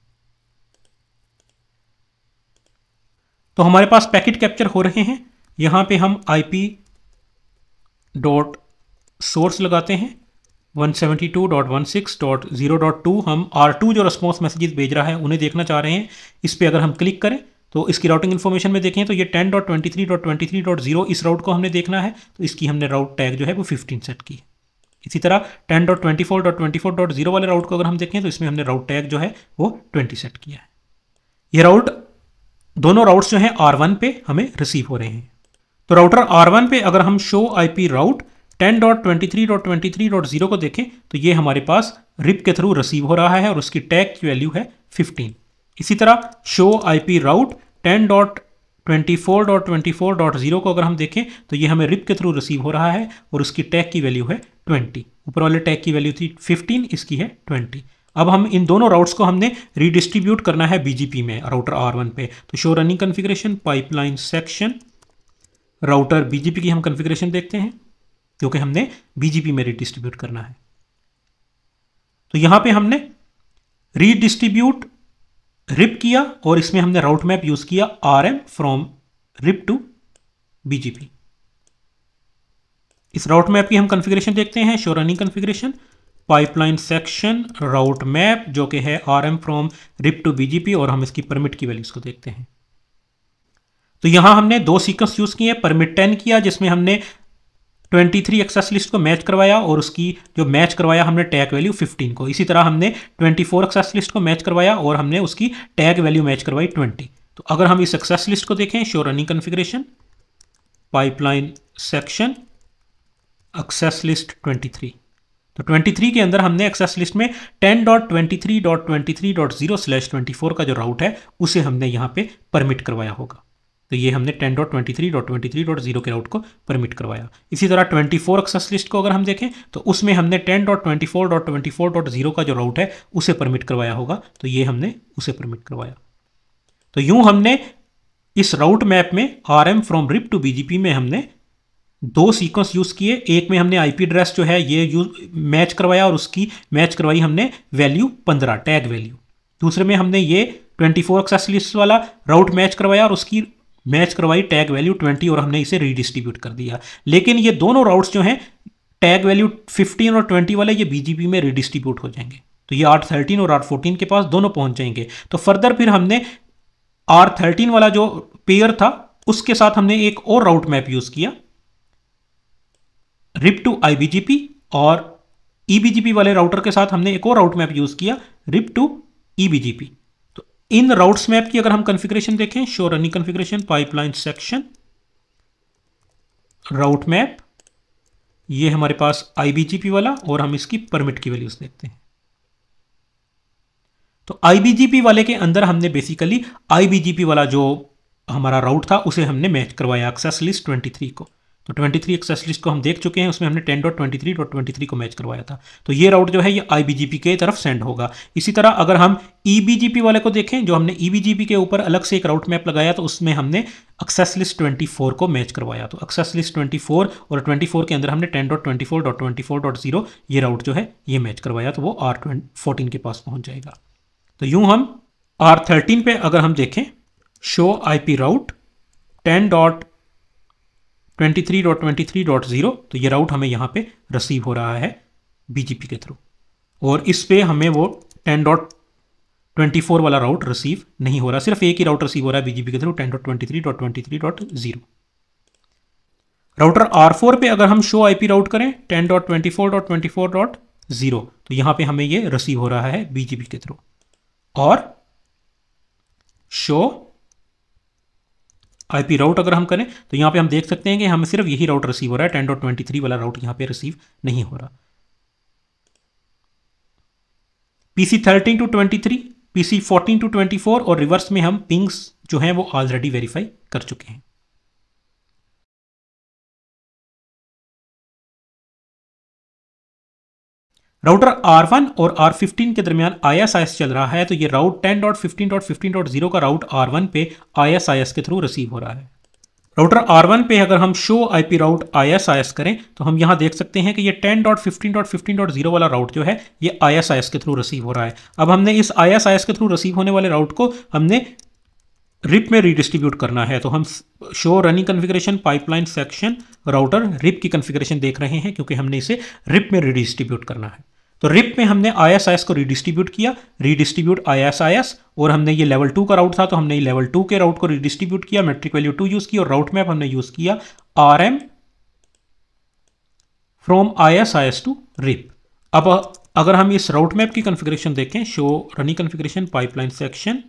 S1: तो हमारे पास पैकेट कैप्चर हो रहे हैं यहां पे हम आई पी डॉट सोर्स लगाते हैं 172.16.0.2 हम R2 जो रिस्पॉन्स मैसेजेस भेज रहा है उन्हें देखना चाह रहे हैं इस पर अगर हम क्लिक करें तो इसकी राउटिंग इन्फॉर्मेशन में देखें तो ये 10.23.23.0 इस राउट को हमने देखना है तो इसकी हमने राउट टैग जो है वो 15 सेट की इसी तरह 10.24.24.0 वाले राउट को अगर हम देखें तो इसमें हमने राउट टैग जो है वो ट्वेंटी सेट किया है ये राउट दोनों राउट्स जो हैं आर पे हमें रिसीव हो रहे हैं तो राउटर आर पे अगर हम show I P route ten dot twenty three dot twenty three dot zero को देखें तो ये हमारे पास रिप के थ्रू रिसीव हो रहा है और उसकी टैग की वैल्यू है फिफ्टीन इसी तरह show I P route ten dot twenty four dot twenty four dot zero को अगर हम देखें तो ये हमें रिप के थ्रू रिसीव हो रहा है और उसकी टैग की वैल्यू है ट्वेंटी ऊपर वाले टैग की वैल्यू थी फिफ्टीन इसकी है ट्वेंटी अब हम इन दोनों राउट्स को हमने रिडिस्ट्रीब्यूट करना है बीजीपी में राउटर आर वन पे तो show running configuration pipeline section router BGP की हम कन्फिग्रेशन देखते हैं क्योंकि हमने बीजीपी में रिडिस्ट्रीब्यूट करना है तो यहां पे हमने रिडिस्ट्रीब्यूट रिप किया और इसमें हमने राउट मैप यूज किया R M from RIP to BGP इस राउट मैप की हम कॉन्फ़िगरेशन देखते हैं show running configuration pipeline section route map जो कि है R M from RIP to BGP और हम इसकी परमिट की वैल्यूज को देखते हैं तो यहां हमने दो सीक्वेंस यूज़ किए परमिट टेन किया जिसमें हमने ट्वेंटी थ्री एक्सेस लिस्ट को मैच करवाया और उसकी जो मैच करवाया हमने टैग वैल्यू 15 को इसी तरह हमने 24 एक्सेस लिस्ट को मैच करवाया और हमने उसकी टैग वैल्यू मैच करवाई 20 तो अगर हम इस एक्सेस लिस्ट को देखें show running configuration pipeline section access list 23 तो 23 के अंदर हमने एक्सेस लिस्ट में ट्वेंटी फोर का जो राउट है उसे हमने यहाँ पे परमिट करवाया होगा तो ये हमने ten dot twenty three dot twenty three dot zero के राउट को परमिट करवाया इसी तरह ट्वेंटी फोर एक्सेस लिस्ट को अगर हम देखें तो उसमें हमने ten dot twenty four dot twenty four dot zero का जो राउट है उसे परमिट करवाया होगा तो ये हमने उसे परमिट करवाया तो यूं हमने इस राउट मैप में R M from RIP to BGP में हमने दो सीक्वेंस यूज़ किए एक में हमने आईपी एड्रेस जो है ये यूज मैच करवाया और उसकी मैच करवाई हमने वैल्यू पंद्रह टैग वैल्यू दूसरे में हमने ये ट्वेंटी फोर एक्सेस लिस्ट वाला राउट मैच करवाया और उसकी मैच करवाई टैग वैल्यू ट्वेंटी और हमने इसे रीडिस्ट्रीब्यूट कर दिया लेकिन ये दोनों राउट्स जो हैं टैग वैल्यू फिफ्टीन और ट्वेंटी वाले ये बीजीपी में रिडिस्ट्रीब्यूट हो जाएंगे तो ये आर थर्टीन और आर फोर्टीन के पास दोनों पहुंच जाएंगे तो फर्दर फिर हमने आर थर्टीन वाला जो पेयर था उसके साथ हमने एक और राउट मैप यूज किया रिप टू आईबीजीपी और ईबीजीपी e वाले राउटर के साथ हमने एक और राउट मैप यूज किया रिप टू ईबीजीपी इन राउट्स मैप की अगर हम कॉन्फ़िगरेशन देखें show running configuration pipeline section route map ये हमारे पास आईबीजीपी वाला और हम इसकी परमिट की वैल्यूज देखते हैं तो आईबीजीपी वाले के अंदर हमने बेसिकली आईबीजीपी वाला जो हमारा राउट था उसे हमने मैच करवाया एक्सेस लिस्ट 23 को तो 23 एक्सेस लिस्ट को हम देख चुके हैं उसमें हमने 10.23.23 को मैच करवाया था तो ये राउट जो है ये आईबीजीपी के तरफ सेंड होगा इसी तरह अगर हम पी e वाले को देखें जो हमने पी e के ऊपर अलग से एक राउट मैप लगाया तो उसमें हमने एक्सेस लिस्ट 24 को मैच करवाया तो एक्सेस लिस्ट 24 और 24 के अंदर हमने 10.24.24.0 ये राउट जो है ये मैच करवाया तो वो आर फोर्टीन के पास पहुंच जाएगा तो यूं हम आर थर्टीन पर अगर हम देखें show I P route ten dot 23.23.0 तो ये राउट हमें यहाँ पे रिसीव हो रहा है बीजीपी के थ्रू और इस पे हमें वो 10.24 वाला राउट रिसीव नहीं हो रहा सिर्फ एक ही राउट रिसीव हो रहा है बीजीपी के थ्रू 10.23.23.0 राउटर R4 पे अगर हम शो आईपी राउट करें 10.24.24.0 तो यहाँ पे हमें ये रिसीव हो रहा है बीजीपी के थ्रू और शो आईपी राउट अगर हम करें तो यहाँ पे हम देख सकते हैं कि हमें सिर्फ यही राउट रिसीव हो रहा है टेन डॉट ट्वेंटी थ्री वाला राउट यहाँ पे रिसीव नहीं हो रहा PC thirteen to twenty three PC fourteen to twenty four और रिवर्स में हम पिंग्स जो हैं वो ऑलरेडी वेरीफाई कर चुके हैं राउटर R1 और R15 के दरमियान ISIS चल रहा है तो ये राउट 10.15.15.0 का राउट R1 पे ISIS के थ्रू रिसीव हो रहा है राउटर R1 पे अगर हम शो पी राउट ISIS करें तो हम यहाँ देख सकते हैं कि ये 10.15.15.0 वाला राउट जो है ये ISIS के थ्रू रिसीव हो रहा है अब हमने इस ISIS के थ्रू रिसीव होने वाले राउट को हमने रिप में रिडिस्ट्रीब्यूट करना है तो हम show running configuration pipeline section router RIP की कन्फिग्रेशन देख रहे हैं क्योंकि हमने इसे रिप में रिडिस्ट्रीब्यूट करना है तो रिप में हमने आई को रिडिस्ट्रीब्यूट किया रिडिस्ट्रीब्यूट आई और हमने ये लेवल टू का राउट था तो हमने लेवल टू के राउट को रिडिस्ट्रीब्यूट किया मेट्रिक वैल्यू टू यूज की और राउट मैप हमने यूज किया R M from I S I S to RIP अब अगर हम इस राउट मैप की कॉन्फ़िगरेशन देखें show running configuration pipeline section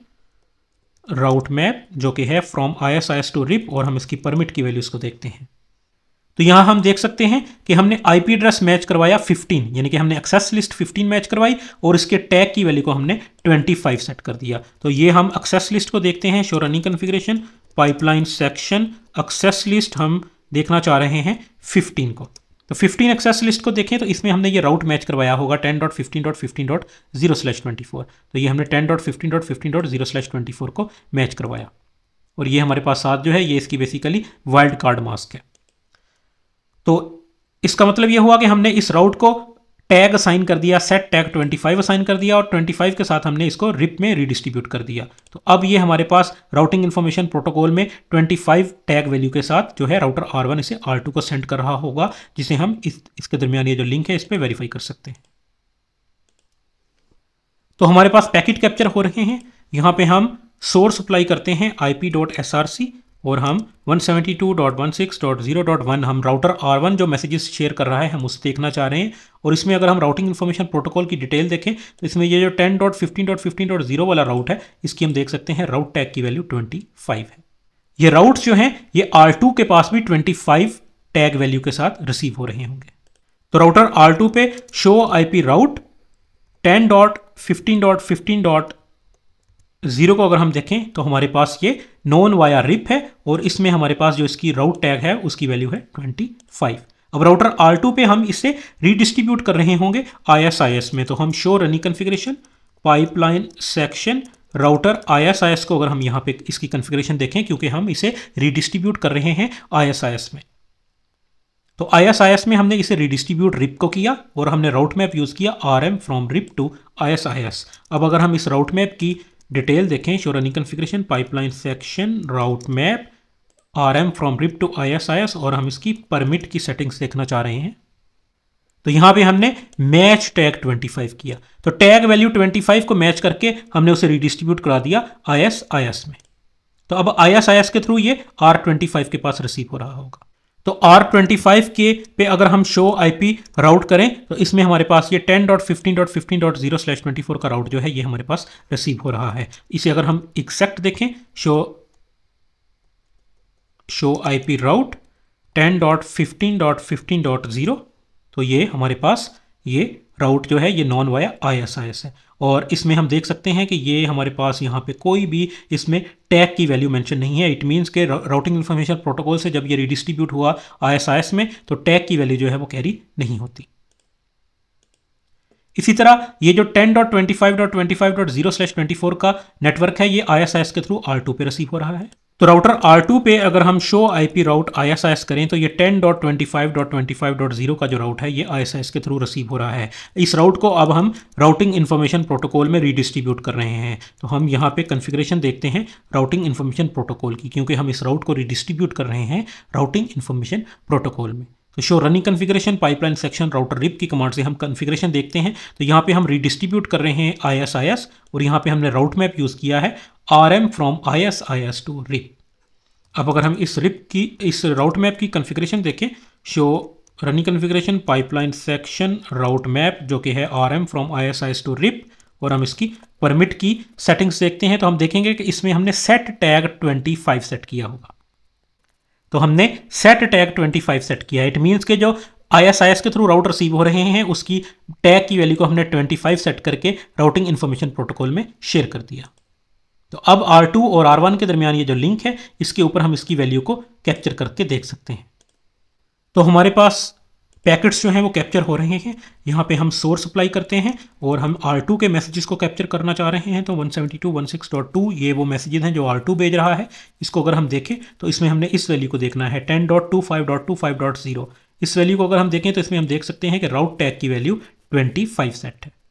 S1: route map जो कि है from I S I S to RIP और हम इसकी परमिट की वैल्यूज़ को देखते हैं तो यहां हम देख सकते हैं कि हमने आईपी एड्रेस मैच करवाया 15 यानी कि हमने एक्सेस लिस्ट 15 मैच करवाई और इसके टैग की वैल्यू को हमने 25 सेट कर दिया तो ये हम एक्सेस लिस्ट को देखते हैं show running configuration pipeline section access list हम देखना चाह रहे हैं 15 को तो 15 एक्सेस लिस्ट को देखें तो इसमें हमने ये राउट मैच करवाया होगा जीरो स्लैश फोर तो ये हमने जीरो स्लैश फोर को मैच करवाया और ये हमारे पास साथ जो है ये इसकी बेसिकली वाइल्ड कार्ड मास्क है तो इसका मतलब यह हुआ कि हमने इस राउट को टैग असाइन कर दिया सेट टैग 25 असाइन कर दिया और 25 के साथ हमने इसको रिप में रिडिस्ट्रीब्यूट कर दिया तो अब ये हमारे पास राउटिंग इन्फॉर्मेशन प्रोटोकॉल में 25 टैग वैल्यू के साथ जो है राउटर R1 इसे R2 को सेंड कर रहा होगा जिसे हम इस इसके दरमियान ये जो लिंक है इस पर वेरीफाई कर सकते हैं तो हमारे पास पैकेट कैप्चर हो रहे हैं यहाँ पे हम सोर्स अप्लाई करते हैं I P dot S R C और हम 172.16.0.1 हम राउटर R1 जो मैसेजेस शेयर कर रहा है हम उसे देखना चाह रहे हैं और इसमें अगर हम राउटिंग इन्फॉर्मेशन प्रोटोकॉल की डिटेल देखें तो इसमें ये जो 10.15.15.0 वाला राउट है इसकी हम देख सकते हैं राउट टैग की वैल्यू 25 है ये राउट्स जो हैं ये R2 के पास भी 25 टैग वैल्यू के साथ रिसीव हो रहे होंगे तो राउटर आर पे show P route dot zero को अगर हम देखें तो हमारे पास ये नॉन वाया रिप है और इसमें हमारे पास जो इसकी राउट टैग है उसकी वैल्यू है ट्वेंटी फाइव अब राउटर आर टू पे हम इसे रीडिस्ट्रीब्यूट कर रहे होंगे आई एस आई एस में तो हम show running configuration pipeline section router I S I S को अगर हम यहाँ पे इसकी कन्फिग्रेशन देखें क्योंकि हम इसे रीडिस्ट्रीब्यूट कर रहे हैं आई एस आई एस में तो आई एस आई एस में हमने इसे रिडिस्ट्रीब्यूट रिप को किया और हमने राउट मैप यूज़ किया R M from RIP to I S I S अब अगर हम इस राउट मैप की डिटेल देखें show running configuration pipeline section route map R M from RIP to I S I S और हम इसकी परमिट की सेटिंग्स देखना चाह रहे हैं तो यहां पे हमने मैच टैग 25 किया तो टैग वैल्यू 25 को मैच करके हमने उसे रिडिस्ट्रीब्यूट करा दिया आई एस आई एस में तो अब आई एस आई एस के थ्रू ये आर ट्वेंटी फाइव के पास रिसीव हो रहा होगा तो R25 के पे अगर हम शो पी राउट करें तो इसमें हमारे पास ये 10.15.15.0 स्लैश ट्वेंटी का राउट जो है ये हमारे पास रिसीव हो रहा है इसे अगर हम एक्सेक्ट देखें शो शो पी राउट 10.15.15.0 तो ये हमारे पास ये राउट जो है ये नॉन वाया आई है और इसमें हम देख सकते हैं कि ये हमारे पास यहाँ पे कोई भी इसमें टैग की वैल्यू मेंशन नहीं है इट मींस के राउटिंग इन्फॉर्मेशन प्रोटोकॉल से जब ये रिडिस्ट्रीब्यूट हुआ आईएसआईएस में तो टैग की वैल्यू जो है वो कैरी नहीं होती इसी तरह ये जो 10.25.25.0/24 का नेटवर्क है ये आईएसआईएस के थ्रू आर टू पे रिसीव हो रहा है तो राउटर R2 पे अगर हम शो आई पी राउट आई करें तो ये 10.25.25.0 का जो राउट है ये आई के थ्रू रिसीव हो रहा है इस राउट को अब हम राउटिंग इन्फॉर्मेशन प्रोटोकॉल में रीडिस्ट्रीब्यूट कर रहे हैं तो हम यहाँ पे कन्फिग्रेशन देखते हैं राउटिंग इन्फॉर्मेशन प्रोटोकॉल की क्योंकि हम इस राउट को रीडिस्ट्रीब्यूट कर रहे हैं राउटिंग इन्फॉर्मेशन प्रोटोकॉल में तो show running configuration pipeline section router RIP की कमांड से हम कन्फिग्रेशन देखते हैं तो यहाँ पे हम रीडिस्ट्रीब्यूट कर रहे हैं आई और यहाँ पे हमने राउट मैप यूज़ किया है R M from I S I S to RIP अब अगर हम इस रिप की इस राउट मैप की कन्फिग्रेशन देखें show running configuration pipeline section route map जो कि है R M from I S I S to RIP और हम इसकी परमिट की सेटिंग्स देखते हैं तो हम देखेंगे कि इसमें हमने सेट टैग 25 सेट किया होगा तो हमने सेट टैग 25 सेट किया इट मीन्स के जो आई एस आई एस के थ्रू राउट रिसीव हो रहे हैं उसकी टैग की वैल्यू को हमने 25 सेट करके राउटिंग इन्फॉर्मेशन प्रोटोकॉल में शेयर कर दिया तो अब R2 और R1 के दरमियान ये जो लिंक है इसके ऊपर हम इसकी वैल्यू को कैप्चर करके देख सकते हैं तो हमारे पास पैकेट्स जो हैं वो कैप्चर हो रहे हैं यहाँ पे हम सोर्स अप्लाई करते हैं और हम R2 के मैसेजेस को कैप्चर करना चाह रहे हैं तो 172.16.2 ये वो मैसेजेस हैं जो R2 भेज रहा है इसको अगर हम देखें तो इसमें हमने इस वैल्यू को देखना है 10.25.25.0 इस वैल्यू को अगर हम देखें तो इसमें हम देख सकते हैं कि राउट टैग की वैल्यू ट्वेंटी सेट है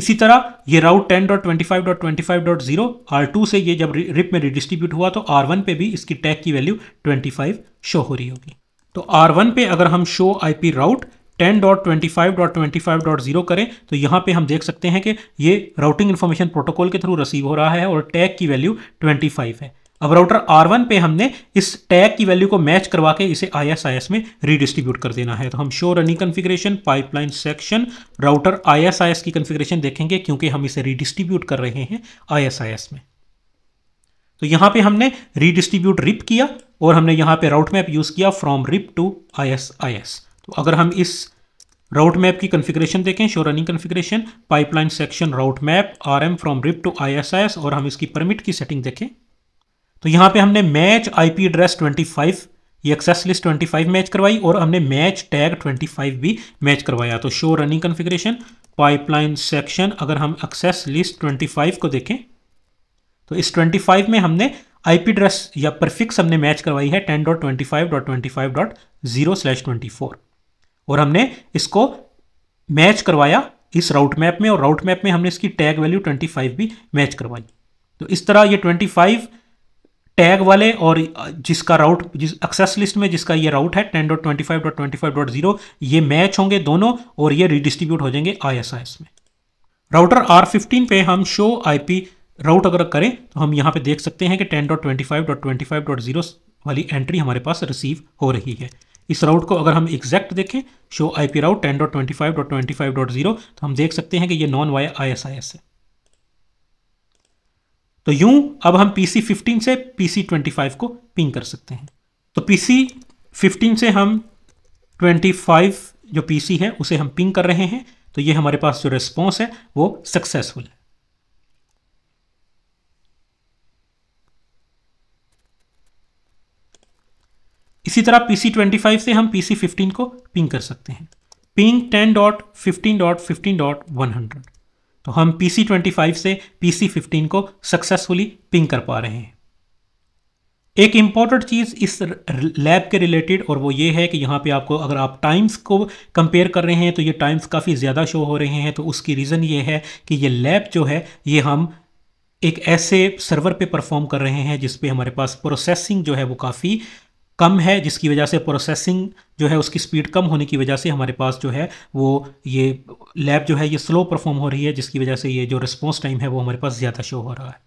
S1: इसी तरह ये route ten dot twenty five dot twenty five dot zero R two से ये जब रिप में रिडिस्ट्रीब्यूट हुआ तो आर वन पे भी इसकी टैग की वैल्यू ट्वेंटी फाइव शो हो रही होगी तो आर वन पे अगर हम show I P route ten dot twenty five dot twenty five dot zero करें तो यहाँ पे हम देख सकते हैं कि ये राउटिंग इन्फॉर्मेशन प्रोटोकॉल के थ्रू रिसीव हो रहा है और टैग की वैल्यू ट्वेंटी फाइव है अब राउटर R1 पे हमने इस टैग की वैल्यू को मैच करवा के इसे ISIS में रीडिस्ट्रीब्यूट कर देना है तो हम show running configuration pipeline section router ISIS की कन्फिग्रेशन देखेंगे क्योंकि हम इसे रीडिस्ट्रीब्यूट कर रहे हैं ISIS में तो यहाँ पे हमने रीडिस्ट्रीब्यूट रिप किया और हमने यहाँ पे राउट मैप यूज़ किया फ्रॉम रिप टू आई तो अगर हम इस राउट मैप की कॉन्फ़िगरेशन देखें show running configuration pipeline section route map R M from RIP to I S I S और हम इसकी परमिट की सेटिंग देखें तो यहाँ पे हमने मैच आईपी एड्रेस 25 ये एक्सेस लिस्ट 25 मैच करवाई और हमने मैच टैग 25 भी मैच करवाया तो show running configuration pipeline section अगर हम एक्सेस लिस्ट 25 को देखें तो इस 25 में हमने आईपी एड्रेस या परफिक्स हमने मैच करवाई है 10.25.25.0/24 और हमने इसको मैच करवाया इस राउट मैप में और राउट मैप में हमने इसकी टैग वैल्यू 25 भी मैच करवाई तो इस तरह ये 25 टैग वाले और जिसका राउट जिस एक्सेस लिस्ट में जिसका ये राउट है ten dot twenty five dot twenty five dot zero ये मैच होंगे दोनों और ये रिडिस्ट्रीब्यूट हो जाएंगे आई एस आई एस में राउटर आर फिफ्टीन पे हम शो आई पी राउट अगर करें तो हम यहाँ पे देख सकते हैं कि ten dot twenty five dot twenty five dot zero वाली एंट्री हमारे पास रिसीव हो रही है इस राउट को अगर हम एग्जैक्ट देखें show I P route ten dot twenty five dot twenty five dot zero तो हम देख सकते हैं कि ये known via I S I S है तो यूं अब हम पीसी फिफ्टीन से पीसी ट्वेंटी फाइव को पिंग कर सकते हैं तो पीसी फिफ्टीन से हम ट्वेंटी फाइव जो पीसी है उसे हम पिंग कर रहे हैं तो ये हमारे पास जो रिस्पॉन्स है वो सक्सेसफुल है इसी तरह पीसी ट्वेंटी फाइव से हम पीसी फिफ्टीन को पिंग कर सकते हैं ping ten dot fifteen dot fifteen dot one hundred तो हम पी सी ट्वेंटी फाइव से पी सी फिफ्टीन को सक्सेसफुली पिंग कर पा रहे हैं एक इम्पॉर्टेंट चीज़ इस लैब के रिलेटेड और वो ये है कि यहाँ पे आपको अगर आप टाइम्स को कंपेयर कर रहे हैं तो ये टाइम्स काफ़ी ज़्यादा शो हो रहे हैं तो उसकी रीज़न ये है कि ये लैब जो है ये हम एक ऐसे सर्वर पे परफॉर्म कर रहे हैं जिसपे हमारे पास प्रोसेसिंग जो है वो काफ़ी कम है जिसकी वजह से प्रोसेसिंग जो है उसकी स्पीड कम होने की वजह से हमारे पास जो है वो ये लैब जो है ये स्लो परफॉर्म हो रही है जिसकी वजह से ये जो रिस्पॉन्स टाइम है वो हमारे पास ज़्यादा शो हो रहा है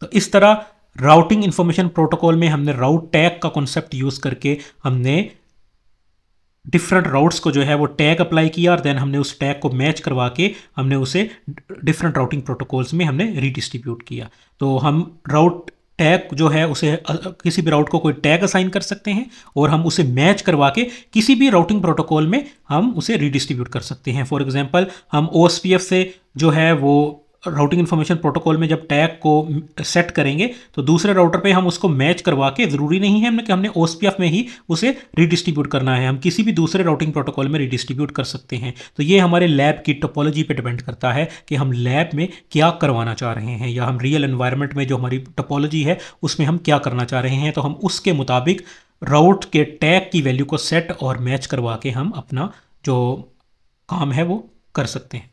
S1: तो इस तरह राउटिंग इंफॉर्मेशन प्रोटोकॉल में हमने राउट टैग का कॉन्सेप्ट यूज़ करके हमने डिफरेंट राउट्स को जो है वो टैग अप्लाई किया और देन हमने उस टैग को मैच करवा के हमने उसे डिफरेंट राउटिंग प्रोटोकॉल्स में हमने रीडिस्ट्रीब्यूट किया तो हम राउट टैग जो है उसे किसी भी राउट को कोई टैग असाइन कर सकते हैं और हम उसे मैच करवा के किसी भी राउटिंग प्रोटोकॉल में हम उसे रीडिस्ट्रीब्यूट कर सकते हैं फॉर एग्जांपल हम ओ से जो है वो राउटिंग इन्फॉर्मेशन प्रोटोकॉल में जब टैग को सेट करेंगे तो दूसरे राउटर पे हम उसको मैच करवा के ज़रूरी नहीं है हमने कि हमने ओ में ही उसे रिडिस्ट्रीब्यूट करना है हम किसी भी दूसरे राउटिंग प्रोटोकॉल में रिडिस्ट्रीब्यूट कर सकते हैं तो ये हमारे लैब की टोपोलॉजी पर डिपेंड करता है कि हम लैब में क्या करवाना चाह रहे हैं या हम रियल इन्वायरमेंट में जो हमारी टोपोलॉजी है उसमें हम क्या करना चाह रहे हैं तो हम उसके मुताबिक राउट के टैग की वैल्यू को सेट और मैच करवा के हम अपना जो काम है वो कर सकते हैं